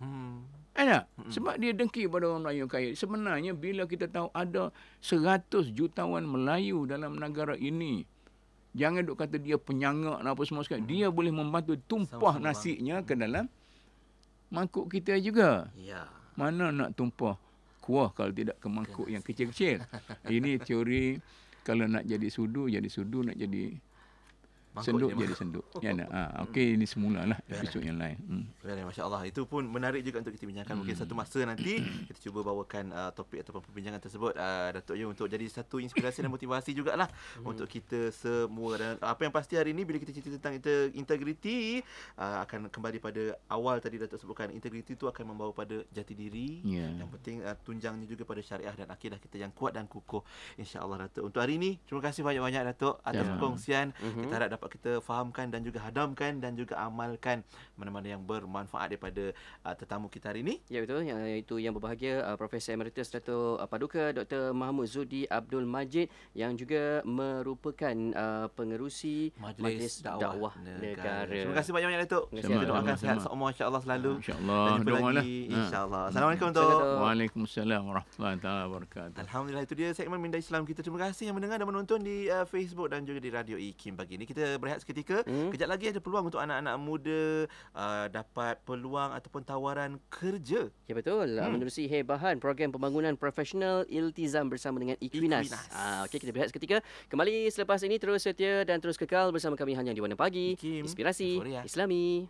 Hmm. Eh, ada? Hmm. Sebab dia dengki kepada orang Melayu yang kaya. Sebenarnya bila kita tahu ada 100 jutawan Melayu dalam negara ini. Jangan duk kata dia penyangak apa semua sekali. Hmm. Dia boleh membantu tumpah Sama-sama. nasinya ke dalam mangkuk kita juga. Ya. Mana nak tumpah kuah kalau tidak ke mangkuk yang kecil-kecil. Ini teori kalau nak jadi sudu, jadi sudu. Nak jadi senduk dia jadi senduk. Ya nak. Ha, ah, okey ini semula lah episod yang lain. Hmm. Ya, masya-Allah. Itu pun menarik juga untuk kita bincangkan. Mungkin hmm. satu masa nanti kita cuba bawakan uh, topik ataupun perbincangan tersebut uh, Datuk Ye untuk jadi satu inspirasi dan motivasi jugalah hmm. untuk kita semua dan apa yang pasti hari ini bila kita cerita tentang integriti uh, akan kembali pada awal tadi Datuk sebutkan integriti itu akan membawa pada jati diri. Yeah. Yang penting uh, tunjangnya juga pada syariah dan akidah kita yang kuat dan kukuh insya-Allah Datuk. Untuk hari ini terima kasih banyak-banyak Datuk atas yeah. perkongsian. Mm-hmm. Kita harap dapat dapat kita fahamkan dan juga hadamkan dan juga amalkan mana-mana yang bermanfaat daripada uh, tetamu kita hari ini. Ya betul yang itu yang berbahagia uh, Profesor Emeritus Dato uh, Paduka Dr Mahmud Zudi Abdul Majid yang juga merupakan uh, pengerusi Majlis, Majlis Dakwah, Dakwah Negara. Terima kasih banyak-banyak Dato. Kita doakan sihat semua insya-Allah selalu. Insya-Allah. Insya-Allah. Assalamualaikum Dato. Waalaikumsalam warahmatullahi wabarakatuh. Alhamdulillah itu dia segmen Minda Islam kita. Terima kasih yang mendengar dan menonton di uh, Facebook dan juga di Radio IKIM pagi ini. Kita berehat seketika hmm. kejap lagi ada peluang untuk anak-anak muda uh, dapat peluang ataupun tawaran kerja ya betul uh, hmm. menerusi Hey Bahan program pembangunan profesional Iltizam bersama dengan Equinas, Equinas. Ah, Okey kita berehat seketika kembali selepas ini terus setia dan terus kekal bersama kami hanya di Warna Pagi Kim. Inspirasi Euphoria. Islami